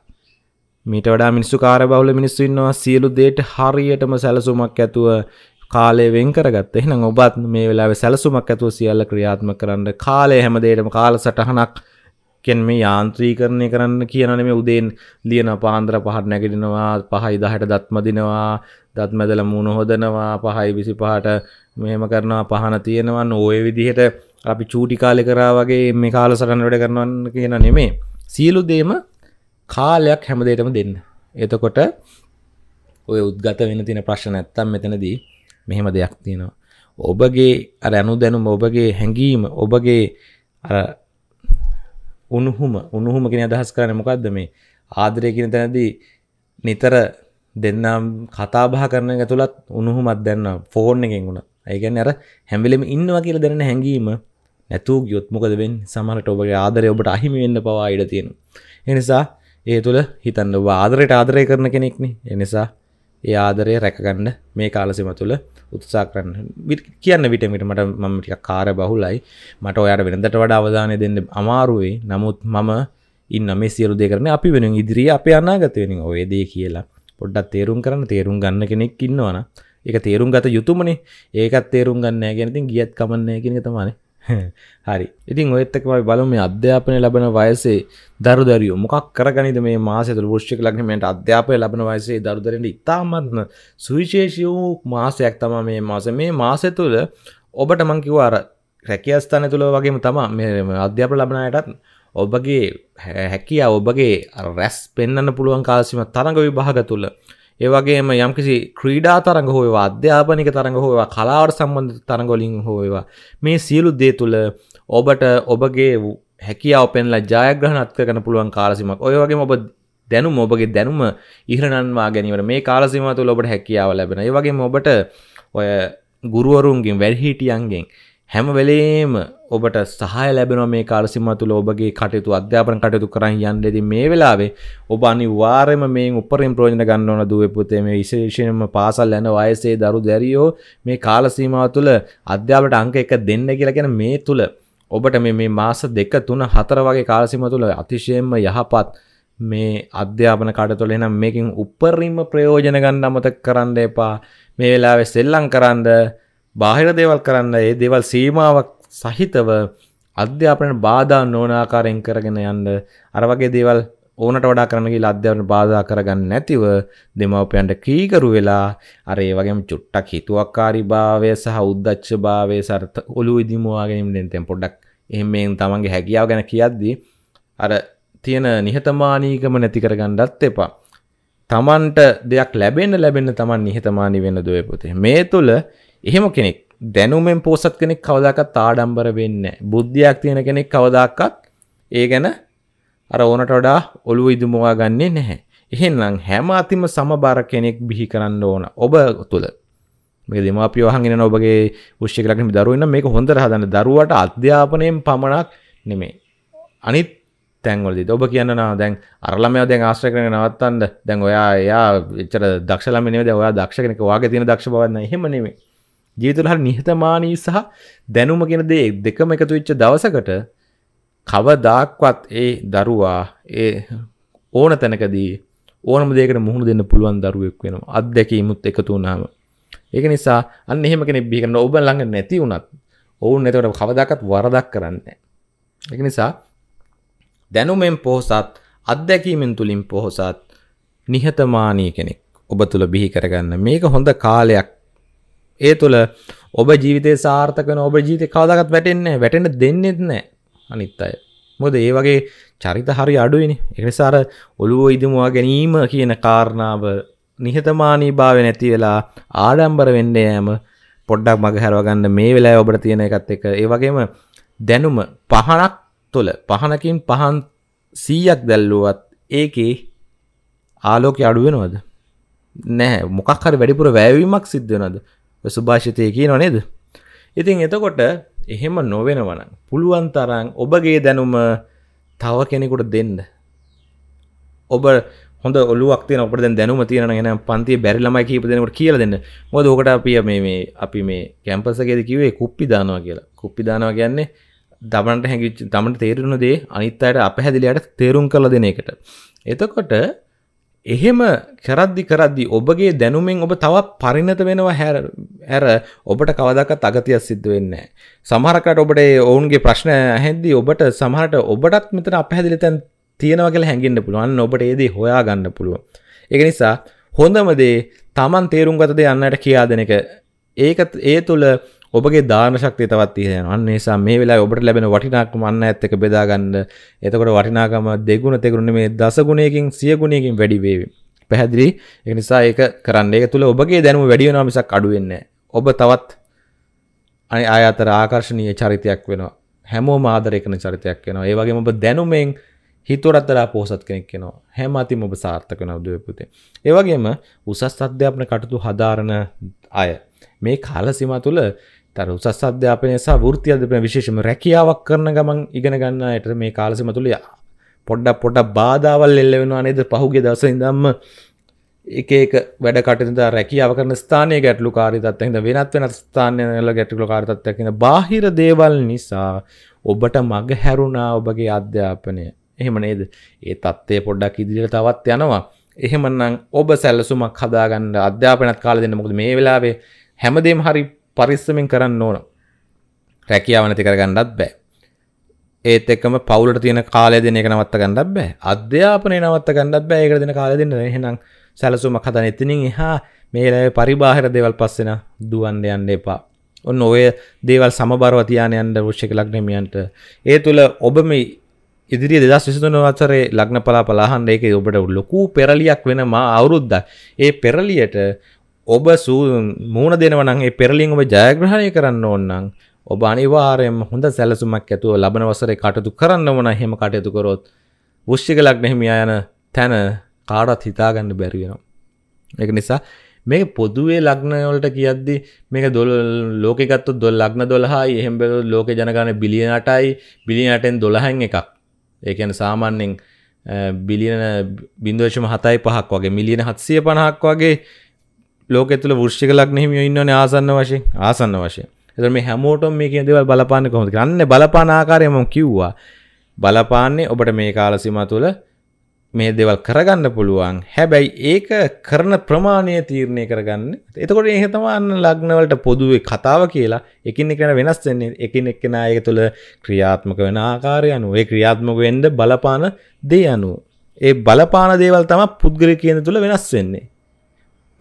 මීට වඩා මිනිස්සු කාර්යබහුල මිනිස්සු ඉන්නවා සියලු දේට හරියටම සැලසුමක් ඇතුව කාලය වෙන් කරගත්ත. එහෙනම් ඔබත් මේ වෙලාවේ සැලසුමක් ඇතුව සියල්ල ක්‍රියාත්මක කරන්න කාලය හැමදේටම කාලසටහනක් කෙන් මේ යාන්ත්‍රීකරණය කරන්න කියනන මේ උදෙන් ලියන පාන්දර පහට නැගටිනවා පහයි දහට දත්මදිනවා දත්මැදල මුණ හොදනවා පහයි විසි පහට මෙහෙම කරනවා පහන තියෙනවා නෝය විදිහට අපි චූටි කාලෙ කරා වගේ මේ කාල සටන් වැඩ කරනවන්න කියන නෙමේ සියලු දේම කාලයක් හැමදේටම දෙන්න එතකොට ඔය උද්ගත වෙන තින ප්‍රශ්න ඇත්තම් මෙතනදී මෙහෙම දෙයක් තියෙනවා ඔබගේ අර ඇනු දැනුම ඔබගේ හැඟීම ඔබගේ අර උණුහුම උණුහුම කෙන අදහස් කරන්න මොකක්ද මේ ආදරය කියන තැනදී නිතර දෙන්නම් කතාබහ කරන ඇතුළත් උණුහුමත් දැන්න ෆෝර්න් එකෙන් වුණ ඒගැන් අර හැමිලිම ඉන්නවා කියලා දෙන්න හැඟීම නැතුූ යොත් මොකදවෙන් සමහට ඔබගේ ආදරය ඔබට අහිමිවෙන්න පවා ඉඩ තියෙනු. එනිසා ඒ තුළ හිතන්න ආදරයට ආදරය කරන කෙනෙක්න එනිසා ඒ ආදරය රැකගන්න මේ කාලසිම තුළ උත්සා කරන්න කියන්න විටමිට මට මමටික කාර බහුලයි මට ඔයාට වෙනදට වඩා අවධානය දෙන්න අමාරුවේ නමුත් මම ඉන්න මේ සියරු දෙ කරන අපි වෙන ඉදිරිිය අප අනාගතවෙන ඔයදේ කියලා පොඩ්ඩත් තේරුම් කරන තේරුම් ගන්න කෙනෙක් ඉන්නවන එක තේරුම් ගත යුතුමනේ ඒකත් තේරුම් ගන්න ගැනතින් ගියත් කමන්නය කෙනෙ තමානේ හරි ඉතින් ඔත්තකමයි බලම අධ්‍යාපනය ලබන වයසේ දරු දරිය මොකක් කරගනිද මේ මාසතුර ෘෂ්ික ලක්නීමට අධ්‍යාපය ලබන වයසේ දරුදරට ඉතාමත්ම සුවිශේෂී වූ මාසයක් තම මේ මාස මේ මාසය තුළ ඔබට මංකිවාර රැකියස්ථාන තුළ වගේම තමා මේ අධ්‍යාප ලබනයටත් ඔබගේ හැකිය ඔබගේ රැස් පෙන්න්න පුළුවන් කාසිම තරඟ විභාග තුළ ඒවගේම යම්කිසි ක්‍රීඩා තරඟ හෝවා අධ්‍යාපනික තරඟ හෝවා කලාවට සම්බන්ධ තරඟොලින් හෝවා මේ සියලු දේ තුළ ඔබට ඔබගේ හැකියාව පෙන්ලා ජයග්‍රහණත් කරන පුළුවන් කාලසිමක් ඔය වගේ ඔබ දැනුම ඔබගේ දැනුම ඉහරණන්වා ගැනීමට මේ කාලසිම තුළ ඔබට හැකියාව ලැබෙන ඒ වගේම ඔබට ඔය ගුරුවරුන්ගෙන් වැඩහිටියන්ගෙන් හැම වෙලේම ඔබට සහය ලැබෙනවා මේ කාලසීමාව තුළ ඔබගේ කටයුතු අධ්‍යාපන කටයුතු කරන් යන්නේදී මේ වෙලාවේ ඔබ අනිවාර්යයෙන්ම මේන් උපරිම ප්‍රයෝජන ගන්න ඕන දුවේ පුතේ මේ විශේෂයෙන්ම පාසල් යන වයසේ දරු දැරියෝ මේ කාලසීමාව තුළ අධ්‍යාපනට අංක 1 දෙන්න කියලා කියන මේ තුළ ඔබට මේ මේ මාස 2 3 4 වගේ කාලසීමාව තුළ අතිශයින්ම යහපත් මේ අධ්‍යාපන කටතුල එනම් මේකින් උපරිම ප්‍රයෝජන ගන්න අමතක කරන්න එපා මේ වෙලාවේ සෙල්ලම් කරන්න බාහිර දේවල් කරන්න ඒ දේවල් සීමාවක් සහිතව අධ්‍යාපනයට බාධා නොවන ආකාරයෙන් කරගෙන යන්න අර වගේ දේවල් ඕනට වඩා කරන්න කියලා අධ්‍යාපනයට බාධා කරගන්න නැතිව දෙමව්පියන්ට කීකරු වෙලා අර ඒ වගේම චුට්ටක් හිතුවක්කාරීභාවය සහ උද්දච්චභාවය සර්ථ ඔළුව ඉදිමුවා ගැනීම දෙන්න පොඩ්ඩක් එහෙම මේ තමන්ගේ හැකියාව ගැන කියද්දී අර තියෙන නිහතමානීකම නැති කරගන්නත් එපා. තමන්ට දෙයක් ලැබෙන්න ලැබෙන්න තමන් නිහතමානී වෙන්න දොයපොතේ. මේ තුල එහෙම කෙනෙක් දැනුමෙන් පෝසත් කෙනෙක් කවදාකත් ආඩම්බර වෙන්න බුද්ධයක් තියෙන කෙනෙක් කවදාක්කත් ඒ ගැන අර ඕනට වඩා ඔළුව ඉදුමවා ගන්නේ නැහැ. එහෙනම් හැම අතිම සමබර කෙනෙක් බිහි කරන්න ඕන ඔබ තුළ. මේ දෙමාපිය වහගෙන ඔබගේ උෂ්‍යක ලක්ෂණ දරුවෝ ඉන්න මේක හොඳට හදන්න දරුවාට අධ්‍යාපනයෙන් පමණක් නෙමෙයි. අනිත් තැන්වලදී ඔබ කියන්නවා දැන් අර ළමයා දැන් ආශ්‍රය කරගෙන නවත්තන්න දැන් ඔයා එයා එච්චර දක්ෂ ළමයි නෙවෙයි දැන් ඔයා දක්ෂ කෙනෙක් ඔයාගේ තියෙන දක්ෂ බවක් නෑ එහෙම නෙමෙයි. ජීතුල හරි නිහතමානී සහ දැනුම ගෙන දේ දෙකම එකතු වෙච්ච දවසකට කවදාක්වත් ඒ දරුවා ඒ ඕන තැනකදී ඕනම දෙයකට මුහුණ දෙන්න පුළුවන් දරුවෙක් වෙනවා අත්දැකීමුත් එකතු වුණාම ඒක නිසා අන්න එහෙම කෙනෙක් බිහි කරන ඔබ ළඟ නැති වුණත් ඔවුන් එතකොට කවදාකවත් වරදක් කරන්නේ ඒක නිසා දැනුමෙන් පොහොසත් අත්දැකීමෙන් තුලින් පොහොසත් නිහතමානී කෙනෙක් ඔබ තුළ බිහි කරගන්න මේක හොඳ කාලයක් ඒ තුළ ඔබ ජීවිතය සාර්ථකන ඔබ ජීවිත කවදගත් වැටෙන්නේ වැටෙන දෙන්නෙත් නෑ අනිත් අය. මොද ඒ වගේ චරිත හරි අඩුවනි එකනිසාර ඔළුව ඉදමවා ගැනීම කියන කාරණාව නිහතමානී භාව නැති වෙලා ආඩම්බර වෙන්න යෑම පොඩ්ඩක් මග හැරවගන්න මේ වෙලා ඔබට තියෙන එකත් එක ඒ වගේම දැනුම පහනක් තුළ පහනකින් පහන් සීයක් දැල්ලුවත් ඒකේ ආලෝක අඩුවෙනවද නැහැ මොකක් හරි වැඩිපුර වැෑවීමක් සිද්ධ වෙනද සුභාෂිතය කියන නේද ඉතින් එතකොට එහෙම නොවෙනවන පුළුවන් තරං ඔබගේ දැනුම තව කෙනෙකුට දෙන්න ඔබ හොඳ ඔලුවක් තියන ඔබට දැන් දැනුම තියෙන ගෙන පන්ති බැරි ළමයි කීප දෙනකට කියලා දෙන්න මොකද ඔකට අපි මේ අපි මේ කැම්පස් එකේදී කිව්වේ කුප්පි දානවා කියලා කුප්පි දානවා කියන්නේ දමන්ට හැඟිච්ච තමට තේරුණු දේ අනිත් අයට අපහැදිලියට තේරුම් කළ දෙන එකට එතකොට එහෙම කරද්දි කරද්දි ඔබගේ දැනුමෙන් ඔබ තවත් පරිණත වෙනවා හැර හැර ඔබට කවදාකවත් අගතියක් සිද්ධ වෙන්නේ නැහැ. සමහරකට ඔබට ඔවුන්ගේ ප්‍රශ්න ඇහෙද්දී ඔබට සමහරට ඔබටත් මෙතන අපහැදිලි තැන් තියෙනවා කියලා හැඟෙන්න පුළුවන්. අන්න ඔබට ඒ දේ හොයා ගන්න පුළුවන්. ඒක නිසා හොඳම දේ Taman තේරුම් ගත දේ අන්නට කියා දෙන එක. ඒක ඒ තුළ ඔබගේ දාන ශක්තිය තවත් තියෙනවා. අන්න නිසා මේ වෙලාවේ ඔබට ලැබෙන වටිනාකම අන්න ඇත් එක බෙදා ගන්න. එතකොට වටිනාකම දෙගුණ තෙගුණ නෙමේ දස ගුණයකින් සිය ගුණයකින් වැඩි වේවි. පැහැදිලි? ඒ නිසා ඒක කරන්න. ඒක තුල ඔබගේ දැනුම වැඩි වෙනවා මිසක් අඩු වෙන්නේ ඔබ තවත් අය අතර ආකර්ශනීය චරිතයක් වෙනවා. හැමෝම ආදරය කරන චරිතයක් වෙනවා. ඒ වගේම ඔබ දැනුමෙන් හිතුවරත්තරා පෝසත් කෙනෙක් වෙනවා. හැම අතිම ඔබ සාර්ථක වෙනවා දුවේ පුතේ. ඒ වගේම උසස් අධ්‍යාපන කටයුතු හදාරන අය මේ කාල සීමා තුළ තර උසස් අධ්‍යාපනය සහ වෘත්ති අධ්‍යාපනය විශේෂම රැකියාවක් කරන ගමන් ඉගෙන ගන්නයට මේ කාලසීම තුළ පොඩ්ඩක් පොඩක් බාධාවල් එල්ල වෙනවා නේද පහුගිය දවසේ ඉඳන්ම එක එක වැඩ කටද රැකියාව කරන ස්ථානය ගැටලු කාරිතත්වද වෙනත් වෙන ස්ථානයල ගැටලු කාරිතත්වයක්න බාහිර දේවල් නිසා ඔබට මග හැරුණා ඔබගේ අධ්‍යාපනය එහෙම නේද ඒ තත්ත්වය පොඩ්ඩක් ඉදිරිට තවත් යනවා එහෙමනම් ඔබ සැල්ලසුමක් හදාගන්න අධ්‍යාපනත් කාල දෙන්න මොකද මේ වෙලාවේ හැමදේම හරි පරිස්සමෙන් කරන්න ඕන රැකියාව නැති කරගන්නත් බෑ ඒත් එක්කම පවුලට තියෙන කාලය දෙන එක නවත්ත ගන්නත් බෑ අධ්‍යාපනය නවත්ත ගන්නත් බෑ ඒකට දෙන කාලය දෙන්න එහෙනම් සැලසුමක් හදන එතනින් එහා මේ ලැබේ පරිබාහිර දේවල් පස්සෙන දුවන්න යන්න එපා ඔන්න ඔය දේවල් සමබරව තියාන යන්න වෘෂ්‍යක ලග්නමියන්ට ඒ තුළ ඔබම ඉදිරි දෙදස් විසිතුන වසරේ ලග්න පලා පලාහන් ඒක ඔබට ලොකු පෙරලියක් වෙනවා අවුරුද්ද ඒ පෙරලියට ඔබ මූුණ දෙනවනන් පෙරලින් ඔබ ජයග්‍රහණය කරන්න ඕන්නන් ඔබ අනිවාරයෙන් හොඳ සැලසුමක් ඇතුව ලබන වසරේ කටතු කරන්න වන හෙම කටයුතු කරොත් වෘෂ්ික ලක්නෙහිම යන තැන කාඩත් හිතාගන්න බැරිවෙනවා. එක නිසා මේ පොදුවේ ලක්නවලට කියද්දි මේක දොල් ලෝකගත්තු දොල් ලක්න දොල්හායි එහෙම ලෝක ජනගන බිලියනටයි බිලිනටෙන් දොළහැන් එකක් ඒකන සාමාන්‍යෙන් බිලියන බින්දවශම හතයි පහක් වගේ මිලියන හත්සිය පණහක් වගේ ලෝක තුළ වෘෂ්ික ලක්නහිමිය ඉන්නවන ආසන්න වශයෙන් ආසන්න වශය එතර මේ හැමෝටම මේ දේවල් බලපාන්න කොහොමද ගන්න බලපාන ආකාරයම කිව්වා බලපාන්නේ ඔබට මේ කාලසිම තුළ මේ දෙවල් කරගන්න පුළුවන් හැබැයි ඒක කරන ප්‍රමාණය තීරණය කරගන්න එතකොට එහතමාන්න ලග්නවලට පොදුවේ කතාව කියලා එකින් එකන වෙනස් වෙන්නේ එකින් එක්කෙන අයක තුළ ක්‍රියාත්මක වෙන ආකාරය අනුව ඒ ක්‍රියාත්මක වෙන්ඩ බලපාන දේ අනුව ඒ බලපාන දේවල් තම පුද්ගල කියන තුළ වෙනස් වෙන්නේ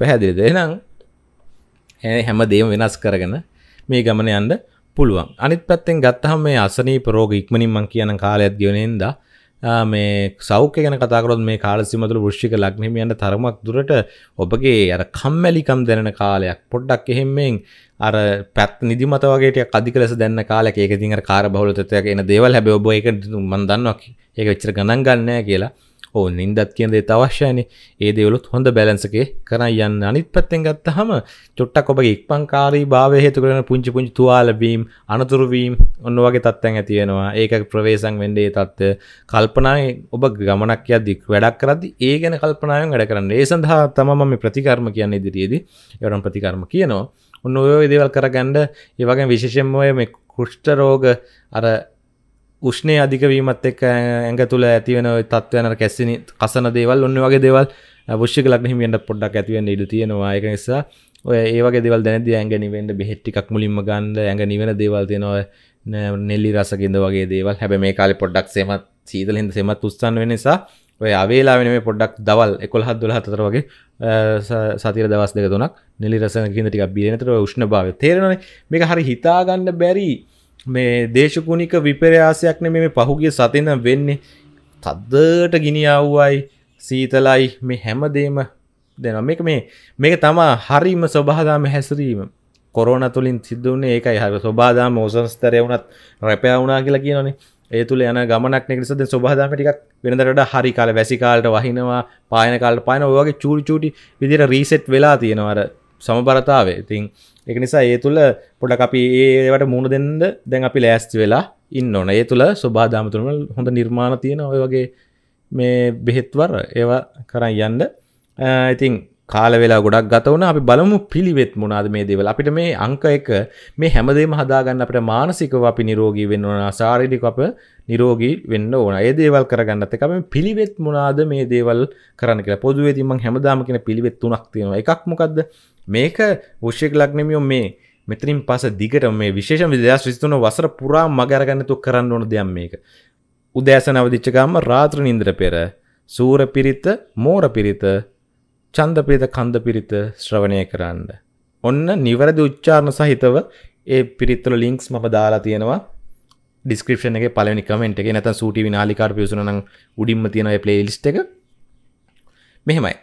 පැහැදිලිද එහෙනම් හැම දේම වෙනස් කරගෙන මේ ගමන යන්න පුළුවන් අනිත් පැත්තෙන් ගත්තහම මේ අසනීප රෝග ඉක්මනින් මං කියන කාලයක් ගෙවෙන හින්දා මේ සෞඛ්‍ය ගැන කතා කරොත් මේ කාල සීමා තුළ වෘශ්චික ලග්න හිමියන්ට තරමක් දුරට ඔබගේ අර කම්මැලිකම් දැනෙන කාලයක් පොඩ්ඩක් එහෙම මෙන් අර පැත් නිදිමත වගේ ටිකක් අධික ලෙස දැනෙන කාලයක් ඒක ඉතින් අර කාර්යබහුල තත්ත්වයක එන දේවල් හැබැයි ඔබ ඒක මම දන්නවා ඒක එච්චර ගණන් ගන්නෑ කියලා ඕ නින්දත් කියන දේ අවශ්‍යයන ඒ දෙවලුත් හොඳ බැලන්සකේ කරන යන්න අනිත් පැත්තෙන් ගත්ත හම චොට්ටක් ඔබගේ ඉක්පංකාරී භාව හේතු කරන පුංචි පුංචි තුවාලබීම් අනතුරුවීම් ඔන්න වගේ තත්තැන් ඇතියෙනවා ඒක ප්‍රවේශන් වෙන්ඩේ තත්ත්ව කල්පනායි ඔබ ගමනක් යදදික් වැඩක් කරදි ඒ ගැන කල්පනායෙන් වැඩ කරන්න ඒ සඳහා තමම ප්‍රතිකර්ම කියන්න ඉදිරියේදී යවරම් ප්‍රතිකර්ම කියනවා ඔන්න ඔයෝ ඉදවල් කරගන්ඩ ඒවගේ විශේෂෙන්මය මේ කෘෂ්ට රෝග අර උෂ්ණය අධිකවීමත් එක් ඇඟ තුළ ඇතිවන තත්වයන කැසිනි කසන දේවල් ඔන්න වගේ දෙවල් පුෂ්ි ලක් හිමියට පොඩ්ඩක් ඇතිවන්න ඉඩ තියෙනවා එක නිසා ඔය ඒවගේ දෙවල් දැනති ඇඟ නිවෙන්ට බෙහෙට්ටික් මුලින්ම ගන්ඩ ඇඟ නිවෙන දේවල් තියෙනවා නෙල්ලි රසකින්ද වගේ දේවල් හැබ මේ කාලෙ පොඩ්ඩක් සෙමත් සීතලහිද සෙමත් උත්සන් වෙනනිසා ඔය අවේලාවෙන මේ පොඩ්ඩක් දවල් එකොල් හත් දුල හතර වගේ සතිර දවස් දෙක තුනක් නිලි රසකින්ට ටික් බිනතර උෂ්ණ භාව තේරෙන මේක හරි හිතාගන්න බැරි මේ දේශකුණික විපරයාසයක් නෙ මේ පහුගිය සතින වෙන්නේ තද්දට ගිනිියව්වයි සීතලයි මේ හැමදේම දෙන මේක මේ මේක තමා හරිම ස්වබාදාම හැසිරීම කොරන තුළින් සිද්දුවන්නේ ඒකයි හර ස්වබාදාම ෝසන්ස්තරය වුණත් රැපෑ වුණනා කියලා කියනනේ ඒ තුළ යන ගමනක් නිසද ස්වබාදාමටික් වෙනදරට හරි කාල වැසිකාලට වහිනවා පායන කාල පායන ඔයගේ චූඩි චූටි විදිර රීසෙට් වෙලා තියෙනවර සමබරතාවේ ඉතින් එක නිසා ඒ තුළ පොඩක් අපි ඒවට මුණ දෙන්න දැන් අපි ලෑස්ති වෙලා ඉන්න ඕන ඒ තුළ ස්වබාධාමතුරම හොඳ නිර්මාණ තියෙන ඔය වගේ මේ බෙහෙත්වර ඒවා කරයි යන්න ඉතින් කාල වෙලා ගොඩක් ගතවන අපි බලමු පිළිවෙත් මොනාද මේ දේවල් අපිට මේ අංක එක මේ හැමදේම හදාගන්න අපට මානසිකව අපි නිරෝගී වෙන්න ඕන ශාරීරික අප නිරෝගී වෙන්න ඕන ඒ දේවල් කරගන්නත් එක අපි පිළිවෙත් මොනාද මේ දේවල් කරන්න කියලා පොදුවේ ඉතින් මම හැමදාම කියන පිළිවෙත් තුනක් තියෙනවා එකක් මොකද්ද මේක වෘෂ්‍යක ලග්නමියෝ මේ මෙතරින් පස දිගට මේ විශේෂ විදස් විස්තුන වසර පුරා මගරගන්නතු කරන්න ඕන දෙයක් මේක. උදෑසන අවදිච්චගම්ම රාත්‍ර නින්ද්‍ර පෙර සූර පිරිත මෝර පිරිත චන්ද පිරිත කන්ද පිරිත ශ්‍රවණය කරන්න. ඔන්න නිවැරදි උච්චාරණ සහිතව ඒ පිරිත්තුල ලින්ක්ස් මම දාලා තියෙනවා ඩිස්ක්‍රපෂන එක පලනි කමෙන්ට් එක නැත සූටි විනාලිකාට පිසුන නම් උඩින්ම තියෙනයි ප්ලේ ලිස්ට එක මෙහෙමයි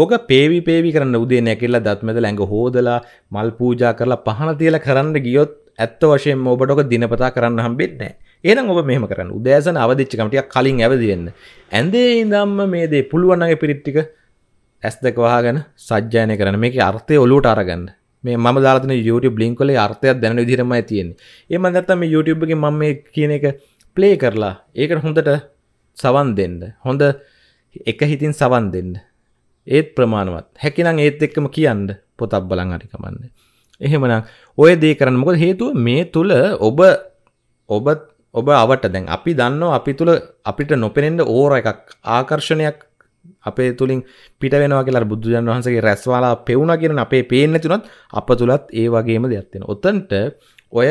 ඕක පේවි පේවි කරන්න උදේ නැකිල්ලා දත්මද ඇඟ හෝදලා මල් පූජා කරලා පහන තියලා කරන්න ගියොත් ඇත්ත වශයෙන් ඔබටක දිනපතා කරන්න හම්බෙන්නේ ඒනම් ඔබ මෙහම කරන්න උදෑසන අවදිච්චකමටිය කලින් ඇවදිවෙන්න ඇන්දේ ඉදම්ම මේ දේ පුළුවන්නගේ පිරිත්තික ඇස් දෙක වහගෙන සජ්ජායනය කරන මේක අර්ථය ඔලුට අරගන්න මේ ම දාලන YouTube ලිින්කොල අර්ථයක් දැන විදිරම තියෙන් ඒම නැත්තම YouTubeුගේ මම කියන එක ප්ලේ කරලා ඒකට හොඳට සවන් දෙන්න හොඳ එක හිතින් සවන් දෙන්න ඒත් ප්‍රමාණවත් හැකිනම් ඒත් එක්කම කියන්න පොතක් බලන් අරිකමන්න එහෙමනම් ඔය දේ කරන්න මොකද හේතුව මේ තුළ ඔබ ඔබ ඔබ අවට දැන් අපි දන්න අපි තුළ අපිට නොපෙනෙන්ට ඕර එකක් ආකර්ෂණයක් අපේ තුළින් පිට වෙනවා කියලා බුදුජන් වහන්සගේ රැස්වාලා පෙවුණ කියෙන අපේ පේන්න තුනත් අප තුළත් ඒ වගේම දෙයක්ත්වෙන ඔතන්ට ඔය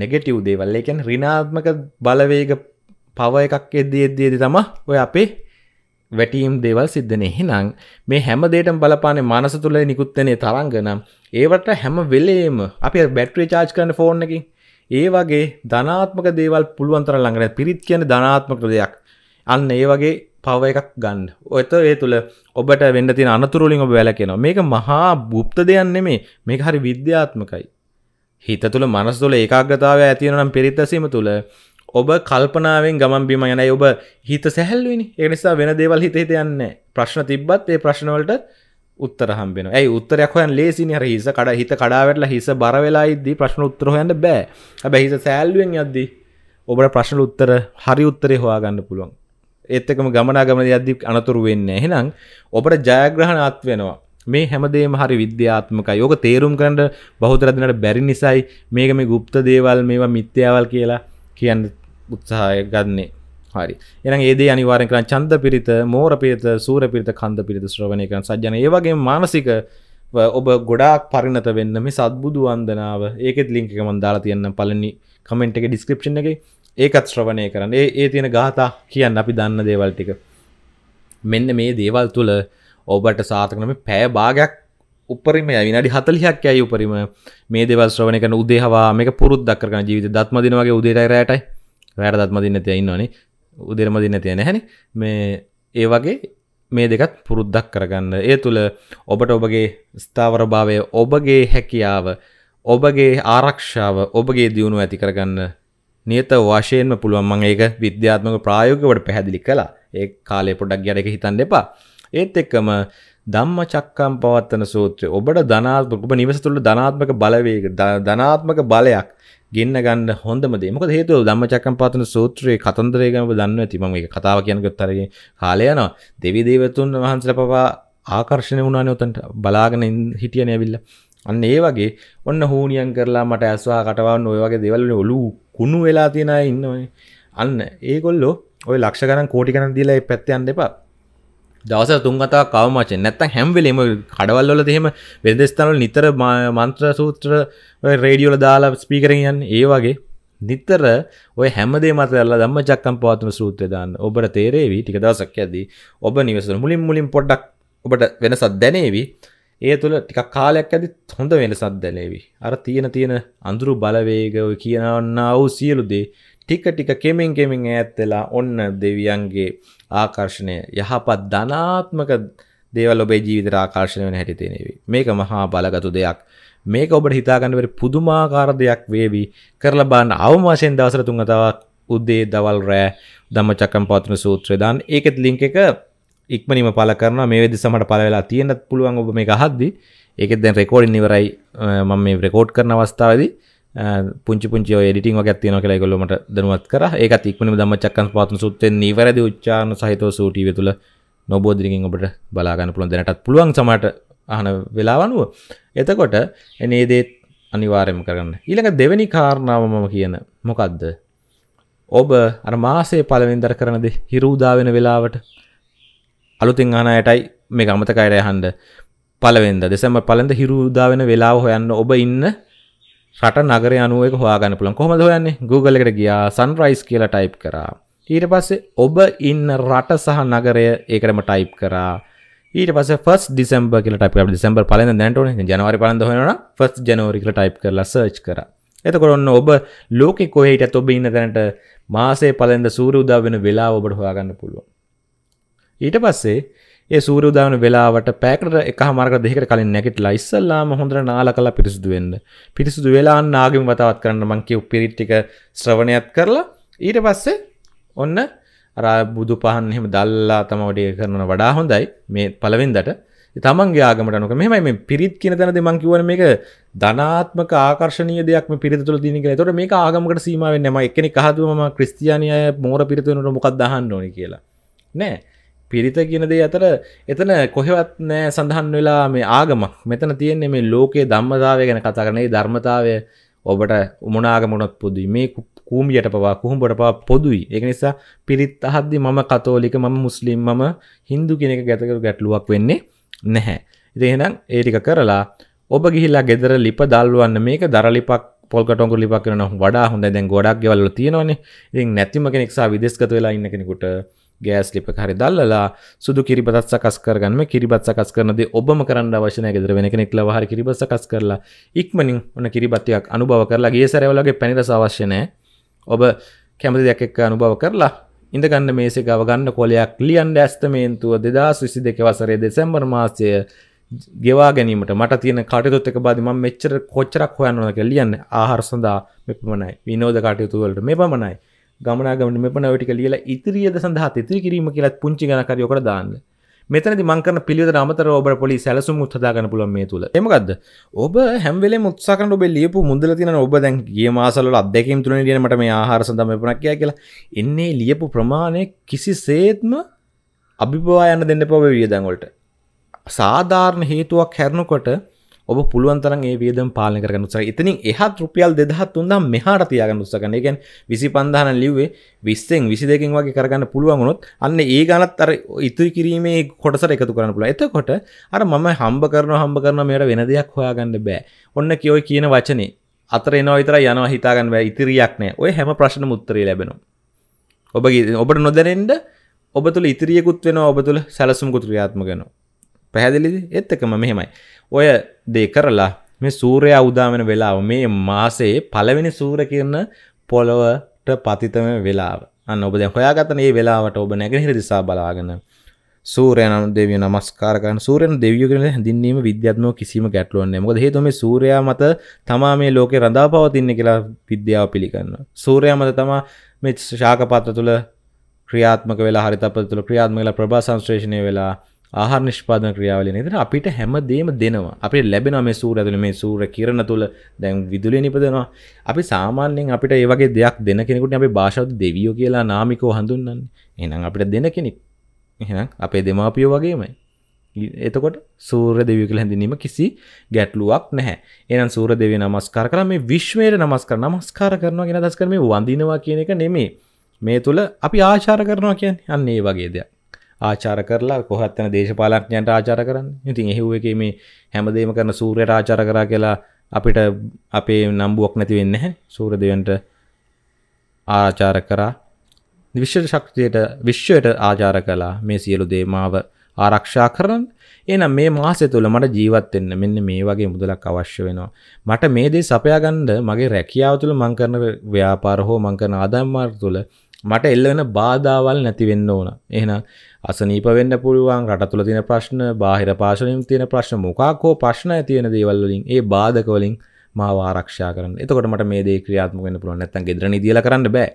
නෙගෙටව් දේවල් එකන් රිනාත්මක බලවේග පව එකක් එද්දී එද්දේද තම ඔය අපේ වැටීම් දේවල් සිද්ධන එහෙනම් මේ හැමදේට බලපානේ මනස තුළ නිකුත්වනේ තරංග නම් ඒවට හැම වෙලේම අපි බැට්‍රේ චාර්ජ් කරන්න ෆෝන් එකකින් ඒ වගේ ධනාත්මක දේවල් පුළුවන් තරම් ළඟට පිරිත් කියන්නේ ධනාත්මක දෙයක් අන්න ඒ වගේ පව එකක් ගන්න. ඔයත ඒ තුළ ඔබට වෙන්න තියෙන අනතුරු වලින් ඔබ වැළකෙනවා. මේක මහා গুপ্ত දෙයක් නෙමෙයි. මේක හරි විද්‍යාත්මකයි. හිත තුළ මනස තුළ ඒකාග්‍රතාවය ඇති වෙනවා නම් පිරිත් ඇසීම තුළ ඔබ කල්පනාවෙන් ගමන් බිම යනයි ඔබ හිත සැහල්ලුවනි එනිසා වෙන දේවල් හිතේත යන්න ප්‍රශ්න තිබ්බත් ඒ ප්‍රශ්නවලට උත්තරහම්බෙන ඇයි උත්තරයක් හොයන් ලේසිනි හිස කඩ හිත කඩාවටලා හිස බරවෙලායිදී ප්‍රශ්න උත්තරහොයන්න බෑ හැබැ හිස සෑල්ලුවෙන් යද්දී ඔබට ප්‍රශ්න උත්තර හරි උත්තරේ හොයාගන්න පුළුවන් ඒත්තකම ගමනාගම යද්දි අනතුරු වෙන්න එහෙනම් ඔබට ජයග්‍රහණත් වෙනවා මේ හැමදේම හරි විද්‍යාත්මකයි යෝක තේරුම් කරන්න බහුතරදිනට බැරි නිසයි මේක මේ ගුප්ත දේවල් මේවා මිත්‍යාවල් කියලා කියන්න උත්සාහය ගන්නේ හරි එන ඒද අනිවාරෙන් කරන චන්ද පිරිත මෝර පිරිත සූර පිරිත කන්ද පිරිත ශ්‍රවණය කරන සජ්ජන ඒවගේ මානසික ඔබ ගොඩාක් පරිණත වෙන්න මේ සත්බුදු වන්දනාව ඒකෙත් ලිංක එක මන්දාලා තියන්න පලනි කමෙන්ට් එක ඩිස්ක්‍රප්ෂන් එක ඒකත් ශ්‍රවණය කරන්න ඒ ඒ තියෙන ගාතා කියන්න අපි දන්න දේවල් ටික මෙන්න මේ දේවල් තුළ ඔබට සාතකනම පෑ භාගයක් උපරිම විනඩි හතලිහක් ඇයි උපරිම මේ දෙවල් ශ්‍රවණය කන උදේහවා මේක පුරුද්දක් කරන ජීවිත දත්මදිනවගේ උදේටයි රෑටයි වැට දත්මදින්න තියයින්නවනේ උදෙරමදින්න තියෙන හැන මේ ඒ වගේ මේ දෙකත් පුරුද්දක් කරගන්න ඒ තුළ ඔබට ඔබගේ ස්ථාවරභාවය ඔබගේ හැකියාව ඔබගේ ආරක්ෂාව ඔබගේ දියුණු ඇති කරගන්න නියත වශයෙන්ම පුළුවන් මං ඒක විද්‍යාත්මක ප්‍රායෝගිකවට පැහැදිලි කළා ඒ කාලේ පොඩක් ගැන එක හිතන්න එපා ඒත් එක්කම ධම්ම චක්කම් පවත්තන සූත්‍රය ඔබට ධනාත්මක ඔබ නිවස තුළ ධනාත්මක බලවේග ධනාත්මක බලයක් ගන්න ගන්න හොඳමදේ මොක හේතු දම්ම චකම් පාතන සූත්‍රයේ කතන්දරයගම දන්න ඇතිම මේ කතාව කියනකොත්තරගේ කාලයනවා දෙවි දේවතුන් වහන්සල පවා ආකර්ශණය වුණන ඔතන්ට බලාගෙන හිටිය නැවිල්ල අන්න ඒ වගේ ඔන්න හූනියන් කරලා මට ඇස්වා කටවන්න ඔය වගේ දෙවල්ලන ඔලු කුණු වෙලා තියෙන ඉන්නවයි අන්න ඒගොල්ලෝ ඔය ලක්ෂ ගන කෝටි කන දීලා පැත්තයන් දෙපා දවස තුන්ගතා කවමචෙන් නැත්තන් හැම්වෙලේම කඩවල්ල දෙහෙම වෙදස්ථානල් නිතර මන්ත්‍ර සූත්‍ර රේඩියෝල දාලා ස්පීකරයන් ඒ වගේ නිතර ඔය හැමදේ මතල දම්ම චක්කම් පවත්ම සූත්‍ර දාන්න ඔබට තේරේවි ටික දසක් ඇදී ඔබ නිවසන මුලින් මුලින් පොඩ්ඩක් ඔබට වෙනසත් දැනේවි ඒ තුළ ටික කාලයක් ඇති හොඳ වෙනසත් දැනේවි අර තියෙන තියෙන අඳුරු බලවේග කියනවන්නා වූ සියලු දේ ටික ටික කෙමෙන් කෙමෙන් ඈත් වෙලා ඔන්න දෙවියන්ගේ ආකර්ෂණය යහපත් ධනාත්මක දේවල් ඔබේ ජීවිතයට ආකර්ෂණය වෙන හැටි තේනේවි. මේක මහා බලගත් දෙයක්. මේක ඔබට හිතාගන්න බැරි පුදුමාකාර දෙයක් වේවි. කරලා බලන්න අවම වශයෙන් දවසට තුන් වතාවක් උදේ දවල් රෑ ධම්මචක්කම් පවත්වන සූත්‍රය දාන්න. ඒකෙත් ලින්ක් එක ඉක්මනිම පල කරන මේ වෙදි සමට පල වෙලා තියෙනත් පුළුවන් ඔබ මේ අහද්දි ඒකෙත් දැන් රෙකෝඩින් ඉවරයි මම මේ රෙකෝඩ් කරන අවස්ථාවේදී පුංචි පුංචි ඩිටින් ගත්තියන කළ ගොලමට දනුවත් කර ඒක තික්මන දම චක්කන් පාතන සුත්තෙන් නිවැරදි උච්චාන සහිතව සූටීව තුළ නොබෝධරිකින් ඔබට බලාගන්න පුළන් දෙනටත් පුළුවන් සමට අහන වෙලාවනුව එතකොට එනේදේත් අනිවාරයම කරන්න ඊළඟ දෙවැනි කාරණාවමම කියන මොකක්ද ඔබ අර මාසේ පලවෙන්දර කරනද හිරූදා වෙන වෙලාවට අලුතින් අනයටයි මේ අමතකයට යහන්ඩ පලවෙද දෙසම පලඳ හිරුදා වෙන වෙලාව හොයන්න ඔබ ඉන්න රට නගර අනුවක හොයාගන්න පුළන් කොහොමද හොයන්නේ Google එකට ගියා සන්රයිස් කියලා ටයිප් කරා ඊට පස්සේ ඔබ ඉන්න රට සහ නගරය ඒකටම ටයිප් කරා ඊට පස්සේ ෆස්ට් ඩිසෙම්බර් කියලා ටයිප් කරලා ඩිසෙම්බර් පළවෙනි දැනට ඕනේ ජනවාරි පළවෙනිද හොයනවා ෆස්ට් ජනවාරි කියලා ටයිප් කරලා සර්ච් කරා එතකොට ඔන්න ඔබ ලෝකෙ කොහේ හිටියත් ඔබ ඉන්න තැනට මාසේ පළවෙනිද සූර්ය උදා වෙන වෙලාව ඔබට හොයාගන්න පුළුවන් ඊට පස්සේ ඒ සූරදාන වෙලාවට පැකට එක මාරක දෙකට කලින් නැගට ලයිස්සල්ලාම හොඳ නාල කලා පිරිසිදුවෙන්න්න පිරිසිදු වෙලා නාගම වතාවත් කරන්න මංකිව පිරිට්ටික ශ්‍රවණයත් කරලා ඊට පස්සේ ඔන්න අර බුදු පහන් එහෙම දල්ලා තම වැඩේ කරන වඩා හොඳයි මේ පළවෙන්දට තමන්ගේ ආගමටනක මෙම මේ පිරිත් කියන තැනද මං කිවන මේක ධනාත්මක ආකර්ශණය දෙයක් පිරිත තුළ දින කියලා තොට මේ ආගමකට සීමාවෙන් නම එකනෙ කහතුම ක්‍රස්තියානය මෝර පිරිතුනට මොකක් දහන්න ඕන කියලා නෑ පිරිත කියනදේ අතර එතන කොහෙවත් නෑ සඳහන් වෙලා මේ ආගමක් මෙතන තියෙන්නේ මේ ලෝකයේ ධම්මතාවය ගැන කතා කරනේ ධර්මතාවය ඔබට උමනාගමුණොත් පුදුයි මේ කූමියට පවා කුහුම්බට පවා පොදුයි ඒක නිසා පිරිත් අහද්දි මම කතෝලික මම මුස්ලිම් මම හින්දු කෙනෙක් ගැතකරු ගැටලුවක් වෙන්නේ නැහැ ඉතින් එහෙනම් ඒ ටික කරලා ඔබ ගිහිල්ලා ගෙදර ලිප දල්වන්න මේක දරලිපක් පොල් කටොංගු ලිපක් කරනවා වඩා හොඳයි දැන් ගොඩක් ගෙවල් වල තියෙනවනේ ඉතින් නැතිම කෙනෙක් සා විදේශගත වෙලා ඉන්න කෙනෙකුට ගෑස් ලිප හරි දල්ලලා සුදු කිරිබත් සකස් කරගන්න කිරිබත් සකස් කරනද ඔබම කරන්න අවශ්‍යනය ගෙදර වෙන කෙනෙක් ලවහර කිරිබත් සකස් කරලා ඉක්මනින් ඔන්න කිරිබත්තියක් අනුභව කරලා ගේ සැරවලගේ පැනිරස අවශ්‍යනය ඔබ කැමති දෙයක් එක්ක අනුභව කරලා ඉඳගන්න මේසේ ගවගන්න කොලයක් ලියන් ඇස්තමේන්තුව දෙදස් විසි දෙක වසරේ දෙසැම්බර් මාසය ගෙවා ගැනීමට මට තියෙන කටයුත් එක බාදි මම මෙච්චර කොච්චරක් හොයන්න ඕනද කියලා ලියන්න ආහාර සඳහා මෙපමණයි විනෝද කටයුතු වලට මෙපමණයි ගමනාගමට මෙ පනවටික ලියලා ඉතිරියද සඳහා ඉතිරි කිරීම කියලත් පුංචි ගනකරයෝකට දාන්න මෙතනදි මංකරන පිළිවෙත අමතර ඔබ පොලි සැලසුම් උත්සදාගන්න පුළුවන් මේ තුල එමකක්ද ඔබ හැම්වෙලේ මුත්සාකරන ඔබේ ලියපු මුදල තියෙන ඔබ දැන් ගිය මාසවල අත්දැකීම් තුනේ ලියන මට මේ ආහාර සඳහා මෙපණක් කියලා එන්නේ ලියපු ප්‍රමාණය කිසිසේත්ම අභිපවා යන්න දෙන්න පොබ වියදන් වලට සාධාරණ හේතුවක් හැරනකොට ඔබ පුළුවන්තර ඒ වේදම් පාලන කරන උත්සාහ ඉතින් එහා රුපියල් 2003 මෙහාට තියාගන්න උත්සාහ කරන. ඒ කියන්නේ 25000 ලිව්වේ 20න් 22කින් වගේ කරගන්න පුළුවන් වුණොත් අන්න ඒ ගණනත් අර ඉතුරු කිරීමේ කොටසට එකතු කරන්න පුළුවන්. එතකොට අර මම හම්බ කරනවා හම්බ කරනවා මේකට වෙන දෙයක් හොයාගන්න බෑ. ඔන්න කියෝයි කියන වචනේ අතර එනවා විතර යනවා හිතාගන්න බෑ. ඉතිරියක් නෑ. ඔය හැම ප්‍රශ්නෙම උත්තරේ ලැබෙනවා. ඔබගේ ඔබට නොදැනෙන්න ඔබ තුළ ඉතිරියකුත් වෙන ඔබ තුළ සැලසුම් කුතුරියාත්ම කෙනවා පැහැදිලිදි එත් එකම මෙහෙමයි ඔය දේ කරලා මේ සූරය අවදාමෙන වෙලාව මේ මාසේ පළවෙනි සූර කියන්න පොළොවට පතිතම වෙලාව අන්න ඔබද හොයාගතන ඒ වෙලාවට ඔබ නැගෙනහිර දිසා බලාගන්න සූරයන දෙවිය නමස්කාරකන් සූරයන දෙවියගෙන හැඳින්වීම විද්‍යාත්ම කිසිම ගැටලුවන්නේ මොකද හේතුව මේ සූර්යා මත තමා මේ ලෝකේ රඳා පවතින්නේ කියලා විද්‍යාව පිළිගන්නවා. සූර්යා මත තමා මේ ශාක පත්‍ර තුල ක්‍රියාත්මක වෙලා හරිතපත්‍ර තුල ක්‍රියාත්මක වෙලා ප්‍රභා සංශ්ලේෂණය වෙලා ආහාර නිෂ්පාදන ක්‍රියාවලිය නේද? අපිට හැමදේම දෙනවා. අපිට ලැබෙනවා මේ සූර ඇතුළේ මේ සූර කිරණ තුල දැන් විදුලිය නිපදවනවා. අපි සාමාන්‍යයෙන් අපිට මේ වගේ දෙයක් දෙන කෙනෙකුට අපේ භාෂාව දෙවියෝ කියලා නාමිකව හඳුන්වන්නේ. එහෙනම් අපිට දෙන කෙනෙක්. එහෙනම් අපේ දෙමාපියෝ වගේමයි. එතකොට සූර්ය දෙවිය කියලා හැඳින්වීම කිසි ගැටලුවක් නැහැ. එහෙනම් සූර්ය දෙවිය නමස්කාර කරලා මේ විශ්වයට නමස්කාර නමස්කාර කරනවා කියන අදහස් කරන්නේ වඳිනවා කියන එක නෙමෙයි. මේ තුල අපි ආශාර කරනවා කියන්නේ අන්න ඒ වගේ දෙයක්. ආචාර කරලා කොහත් යන දේශපාලඥයන්ට ආචාර කරන්න ඉතින් එහෙව් එකේ මේ හැමදේම කරන සූර්යට ආචාර කරා කියලා අපිට අපේ නම්බුවක් නැති වෙන්නේ නැහැ සූර්ය දෙවියන්ට ආචාර කරා විශ්ව ශක්තියට විශ්වයට ආචාර කළා මේ සියලු දේමාව ආරක්ෂා කරන්න එනම් මේ මාසය තුළ මට ජීවත් වෙන්න මෙන්න මේ වගේ මුදලක් අවශ්‍ය වෙනවා මට මේ දේ සපයා ගන්න මගේ රැකියාව තුළ මං කරන ව්‍යාපාර හෝ මං කරන ආදායම් මාර්ග තුළ මට එල්ලවෙන බාධාවල් නැතිවෙන්න ඕන එහෙන අසනීප වෙන්න පුළුවන් රට තුළ තියෙන ප්‍රශ්න බාහිර පාශනින් තියෙන ප්‍රශ්න මොකාකෝ ප්‍රශ්න ඇතිවෙන දේවල්ලින් ඒ බාධකවලින් මාව ආරක්ෂා කරන්න එතකොට මට මේ දේ ක්‍රියාත්මක වෙන්න පුළුවන් නැත්නම් ගෙදර නිදිලා කරන්න බෑ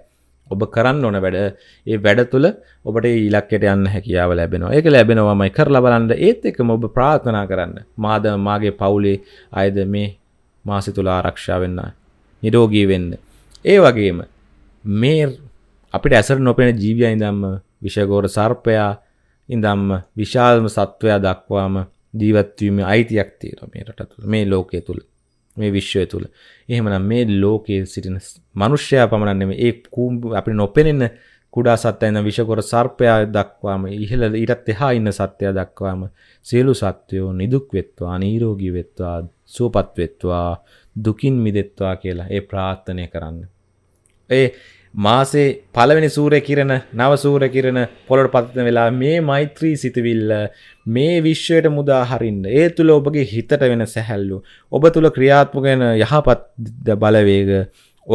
ඔබ කරන්න ඕන වැඩ ඒ වැඩ තුළ ඔබට ඉලක්කයට යන්න හැකියාව ලැබෙනවා ඒක ලැබෙනවාමයි කරලා බලන්න ඒත් එකම ඔබ ප්‍රාර්ථනා කරන්න මාද මාගේ පවුලේ අයද මේ මාසෙ තුළ ආරක්ෂා වෙන්න නිරෝගී වෙන්න ඒ වගේම මේ අපිට ඇසර නොපෙන ජීවිය ඉඳම්ම විෂගෝර සර්පයා ඉඳම්ම විශාල්ම සත්වයා දක්වාම ජීවත්වීම අයිතියක් තියෙන මේ රට තුළ මේ ලෝකය තුළ මේ විශ්වය තුළ එහෙමනම් මේ ලෝකයේ සිටින මනුෂ්‍යයා පමණන්නේ මේ කූම්බ අපි නොපෙනෙන කුඩා සත්වයන විෂකොර සර්පයා දක්වාම ඉහළ ඊටත් එහා ඉන්න සත්‍යය දක්වාම සියලු සත්වයෝ නිදුක් වෙත්වා නීරෝගී වෙත්වා සුවපත් වෙත්වා දුකින් මිදෙත්වා කියලා ඒ ප්‍රාර්ථනය කරන්න. ඒ මාසේ පළවෙනි සූරය කිරණ නව සූර කිරණ පොළොට පත්න වෙලා මේ මෛත්‍රී සිතවිල්ල මේ විශ්වයට මුදා හරින්න ඒ තුළ ඔබගේ හිතට වෙන සැහැල්ලු ඔබ තුළ ක්‍රියාත්මකෙන යහපත් බලවේග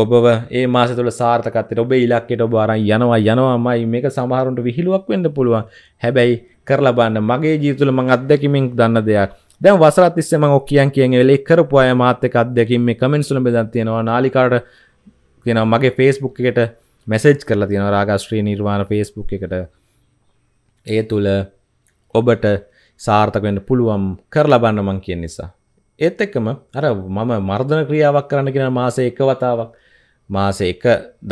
ඔබව ඒ මාස තුළ සාර්ථකත්තයට ඔබ ඉලක්කෙට ඔබ අරන් යනවා යනවාමයි මේක සමහරුන්ට විහිළුවක් වෙන්න පුළුවන් හැබැයි කරලබන්න මගේ ජීතුල මං අත්දැකිමින් දන්න දෙයක් දැන් වසරත් තිස්සෙම ඔක් කියන් කියන් වෙලේ කරපු අය මාත් එක්ක අත්දැකීම් මේ කමෙන්ට්ස් වල බෙදන් තියෙනවා නාලිකාට කියෙන මගේ ෆේස්බුක් එකට මැසේජ් කරලා තියෙන රාගශ්‍රී නිර්වාණ ෆේස්බුක් එකට ඒ තුළ ඔබට සාර්ථකෙන්ට පුළුවම් කරලබන්න මං කියෙන් නිසා ඒත් එක්කම අර මම මර්ධන ක්‍රියාවක් කරන්න කියෙන මාසේ එක වතාවක් මාස එක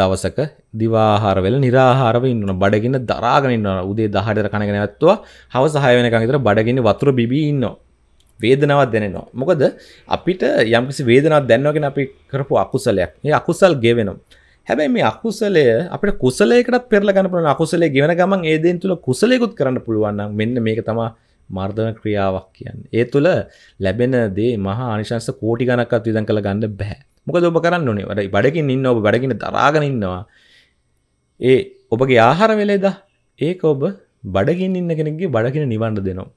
දවසක දිවාහාරවෙල නිරාහාරව ඉන්නන බඩගෙන දරාගෙනන්න උදේ දහටර කණගෙනනැත්තුව හව සහයවනක හිතර බඩගෙන වතුර බිබී ඉන්නවා වේදනාවක් දැනෙනවා මොකද අපිට යම්කිසි වේදනාවක් දැනනවාගෙන අපි කරපු අකුසලයක් ඒ අකුසල් ගෙවෙනවා හැබැයි මේ අකුසලය අපිට කුසලයකටත් පෙරලා ගන්න පුළුවන් අකුසලයේ ගෙවෙන ගමන් ඒ දේන් තුල කුසලයකුත් කරන්න පුළුවන් නම් මෙන්න මේක තමයි මර්ධන ක්‍රියාවක් කියන්නේ. ඒ තුල ලැබෙන දේ මහා ආනිශංස කෝටි ගණක්වත් විඳන් කළ ගන්න බෑ. මොකද ඔබ කරන්න ඕනේ. වැඩ බඩගින් ඉන්න ඔබ බඩගින් දරාගෙන ඉන්නවා. ඒ ඔබගේ ආහාර වේලේද ඒක ඔබ බඩගින් ඉන්න කෙනෙක්ගේ බඩගින නිවන්න දෙනවා.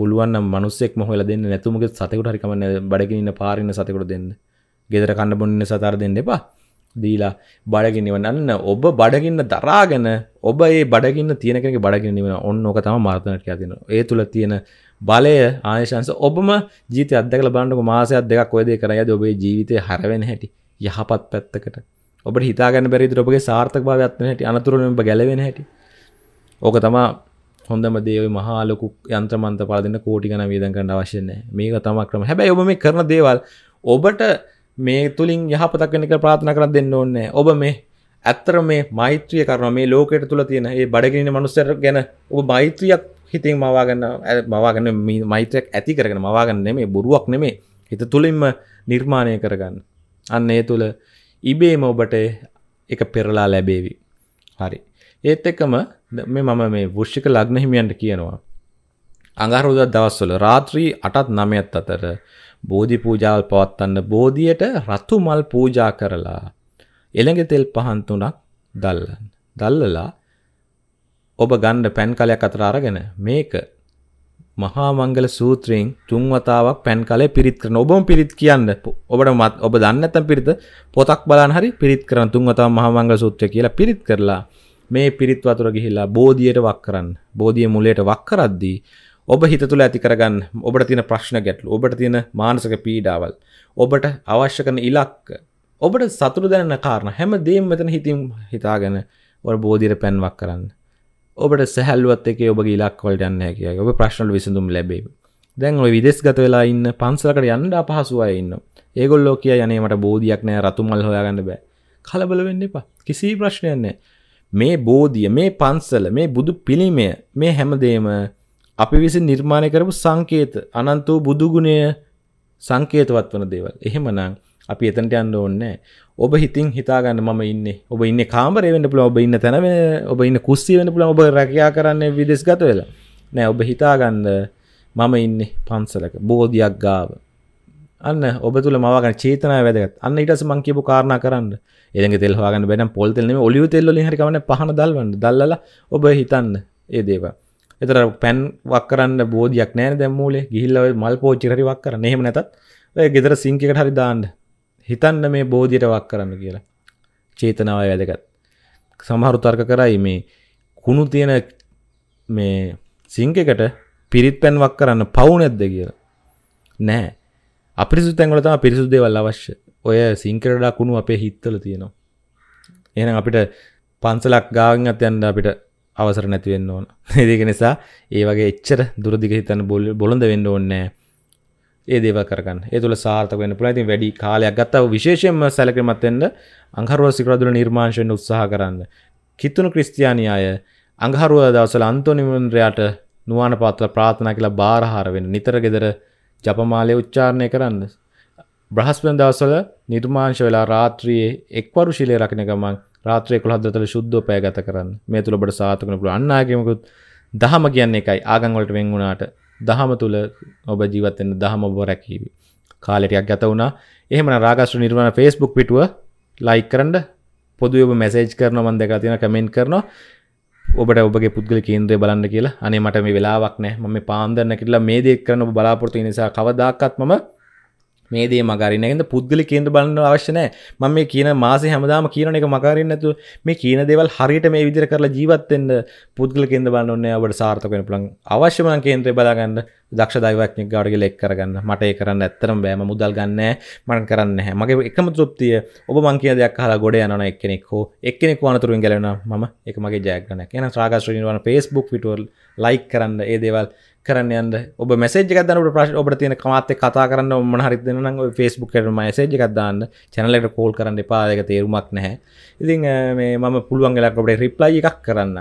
පුළුවන් මනුස්සෙක් මොහල දෙන්න නැතුමක සතකුට හරිකමන්න බඩගන්න පාරන්න සතකුට දෙන්න ගෙදර කන්න බොන්න සතර දෙන්න එපා දීලා බඩගිනිවන්න ඔබ බඩගින්න දරාගෙන ඔබ ඒ බඩගින්න තියෙනකෙන බඩගිනිවෙන ඔන්න ඕක තම මාර්තනට ඇතින ඒ තුළ තියෙන බලය ආයශංස ඔබම ජීත අදක බණ්ඩක මාසයක් දෙකක් ඔයදය කරය ඔබේ ජීවිතය හරවෙන හැටි යහපත් පැත්තකට ඔබ හිතාගන්න බැරි ඔබගේ සාර්ථක භාවත්න හැට අනතුරනම ගැලවෙන හැටි ඕක තමා හොඳම දේව මහාලොකු යන්ත්‍රමන්ත පාලදන්න කෝටි ගන වේදන් කන්න අවශ්‍යනය මේක තම ක්‍රම හැබැයි ඔබ මේ කරන දේවල් ඔබට මේ තුළින් යහපතක් වෙනක ප්‍රාථන කර දෙන්න ඕන්නෑ ඔබ මේ ඇත්තර මේ මෛත්‍රිය කරන මේ ලෝකට තුළ තියෙන ඒ බඩගෙන මනුස්සර ගැන ඔබ මෛත්‍රියක් හිතෙන් මවාගන්න මවාගන්න මෛත්‍රයක් ඇති කරගෙන මවාගන්න මේ බොරුවක් නෙමේ හිත තුළින්ම නිර්මාණය කරගන්න අන්න ඒ තුළ ඉබේම ඔබට එක පෙරලා ලැබේවි හරි ඒත් එකම මේ මම මේ වෘෂ්ික ලග්න හිමියන්ට කියනවා. අඟහරුද දවස්වල රාත්‍රී අටත් නමයත් අතර බෝධි පූජාවල් පවත්වන්න බෝධියට රතු මල් පූජා කරලා එළඟ තෙල් පහන් තුනක් දල්ලන්න. දල්ලලා ඔබ ගන්න පැන් කලයක් අතර අරගෙන මේක මහා මංගල සූත්‍රයෙන් තුන් වතාවක් පැන් කලේ පිරිත් කරන ඔබම පිරිත් කියන්න ඔබට ඔබ දන්නේ නැත්නම් පිරිත පොතක් බලන්න හරි පිරිත් කරන තුන් වතාවක් මහා මංගල සූත්‍රය කියලා පිරිත් කරලා මේ පිරිත් වතුර ගිහිල්ලා බෝධියට වක් කරන්න බෝධිය මුලයට වක් කරද්දී ඔබ හිත තුළ ඇති කරගන්න ඔබට තියෙන ප්‍රශ්න ගැටලු ඔබට තියෙන මානසික පීඩාවල් ඔබට අවශ්‍ය කරන ඉලක්ක ඔබට සතුට දැනන කාරණා හැම දෙයක්ම මෙතන හිතින් හිතාගෙන ඔබ බෝධියට පැන්වක් කරන්න ඔබට සැහැල්ුවත් එක ඔබ ඉලක්වලට යන්න කිය ඔබ ප්‍රශ්නල විසඳුම් ලැබේ දැන් ඔය විදෙස්ගත වෙලා ඉන්න පන්සලකට යන්න අපහසුවය ඉන්න ඒගොල්ලෝ කිය යනීමට බෝධියක් නෑ රතුමල් හොයාගන්න බෑ කලබල වෙන්න එපා කිසි ප්‍රශ්නයන්නේ මේ බෝධිය මේ පන්සල මේ බුදු පිළිමය මේ හැමදේම අපි විසින් නිර්මාණය කරපු සංකේත අනන්ත වූ බුදුගුණය සංකේතවත් වන දේවල් එහෙමනම් අපි එතනට යන්න ඕන්නේ ඔබ හිතින් හිතාගන්න මම ඉන්නේ ඔබ ඉන්න කාමරේ වෙන්න පුළුවන් ඔබ ඉන්න තැන ඔබ ඉන්න කුස්සිය වෙන්න පුළුවන් ඔබ රැකියා කරන්නේ විදේශගත වෙලා නෑ ඔබ හිතාගන්න මම ඉන්නේ පන්සලක බෝධියක් ගාව අන්න ඔබ තුළ මවාගන චේතන වැදගත් අන්න ඉටස මංකිපු කාරණ කරන්න එදග තෙල් හගන්න බැන පොල්තෙල්න ඔලියු තෙල්ල හරිකවන පහන දල්වන්න දල්ල ඔබ හිතන්න ඒ දේව එතර පැන් වක්කරන්න බෝධයක් නෑ දැම්මූලේ ගිහිල්ලව මල් පෝච්චිරරි වක්කර නෙම නැතත් ඔය ගෙදර සිංකිකට හරි දාන්න හිතන්න මේ බෝධයට වක් කරන්න කියලා චේතනාව වැදගත් සමහරු තර්ක කරයි මේ කුණු තියෙන මේ සිංකකට පිරිත් පැන් වක් කරන්න පවුනැද්ද කියලා නෑ අපිරිසු තැන්ගල තම පිරිසුද් දෙවල් අවශ්‍ය ඔය සිංකරඩා කුණු අපේ හිත්තල තියෙනවා එහනම් අපිට පන්සලක් ගාගන් අතයන්න අපිට අවසර නැතිවෙන්න ඕන [LAUGHS] ඒදක නිසා ඒ වගේ එච්චර දුරදිග හිතන්න බොල බොලොඳ වෙන්න ඕන්නෑ ඒ දේව කරන්න තුළ සාර්ථක වන්න පුලයිතින් වැඩි කාලයක් ගත්තාව විශේෂයෙන්ම සැලකමත්තෙන්ට අංහරුව සිකරදුල නිර්මාංශයෙන් උත්සාහ කරන්න කිත්තුණු ක්‍රස්තියානි අය අංහරුව දවසල අන්තොනිමන්ද්‍රයාට නුවන පාත්‍ර ප්‍රාථනා කියලා බාරහාර වෙන නිතර ගෙදර ජපමාලය උච්චාරණය කරන්න. බ්‍රහස්පන දවසල නිර්මාංශ වෙලා රාත්‍රියයේ එක්වරු ශිලය රකින ගමන් රාත්‍රය කොළහදතල ශුද්ධ පය ගත කරන්න මේ තුළ බට සාතකන පුළ අන්නාගමකුත් දහම කියන්නේ එකයි ආගංවලට වෙන් වුණාට දහම තුළ ඔබ ජීවත්වෙන්න දහම ඔබ රැකීවි. කාලෙටයක් ගත වුණා එහෙම රාගස්ු නිර්වාණ ෆෙස්බුක් පිටුව ලයි කරන්න පොදුව මැසේජ් කරනවන් දෙක තියෙන කමෙන්ට් කරනවා ඔබට ඔබගේ පුද්ගල කේන්ද්‍රය බලන්න කියලා අනේ මට මේ වෙලාවක් නෑ මම පාන්දරන්න කියලා මේ දෙයක් කරන බලාපොරොත්තු නිසා කවදාකත් මම මේදේ මගරිනගෙද පුද්ගලි කේන්ද බලන්න අවශ්‍යනෑ මම මේ කියන මාස හැමදාම කියන එක මකාරන්න ඇතු මේ කියන දෙවල් හරිට මේ විදිර කරලා ජීවත්තෙන්ට පුද්ගල කෙන්ද බලන්න ඔන්න ඔබට සාර්ථකෙන පුළන් අවශ්‍යමන් කේන්ත්‍රය බලාගන්න දක්ෂ දයිවක්නික් ගඩග ලෙක් කරගන්න මට ඒ කරන්න ඇත්තරම් බෑම මුදල් ගන්න මන් කරන්න හැ මගේ එකම තෘප්තිය ඔබ මංකිය දෙයක් හලා ගොඩ යන එක්කෙනෙක් හෝ එක්කෙනෙක් වනතුරින් ගැලෙන ම එක මගේ ජයගන කියන රාගශ්‍රීනිවන පෙස්බුක් විටුවල් ලයි කරන්න ඒ දේවල් කරන්න යන්න ඔබ මෙසේජ ගදන්නට ප්‍රශ් ඔබ තියන කමත්තේ කතා කරන්න ඔම හරිතන ෆස්බුක් කරම සේජ ගත්දාන්න චැනලට කෝල් කරන්න පාදක තේරුමක් නැහැ ඉතින් මේ මම පුළුවන්ගලකොබට රිප්ලයි එකක් කරන්න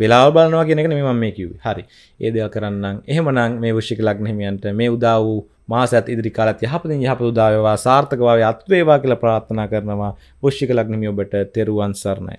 බෙලාව බලනවා කියෙනෙන මෙම මේ කිව හරි ඒදල් කරන්න එහමනං මේ විෂික ලක්නහිමියන්ට මේ උදා වූ මාසත් ඉදිරි කාලත් යහපතින් යහපතු දාවවා සාර්ථකවාව අත්වේවා කියල ප්‍රාත්ථනා කරනවා පුෂ්ික ලක්නමිය ඔබට තෙරුවන් සරණයි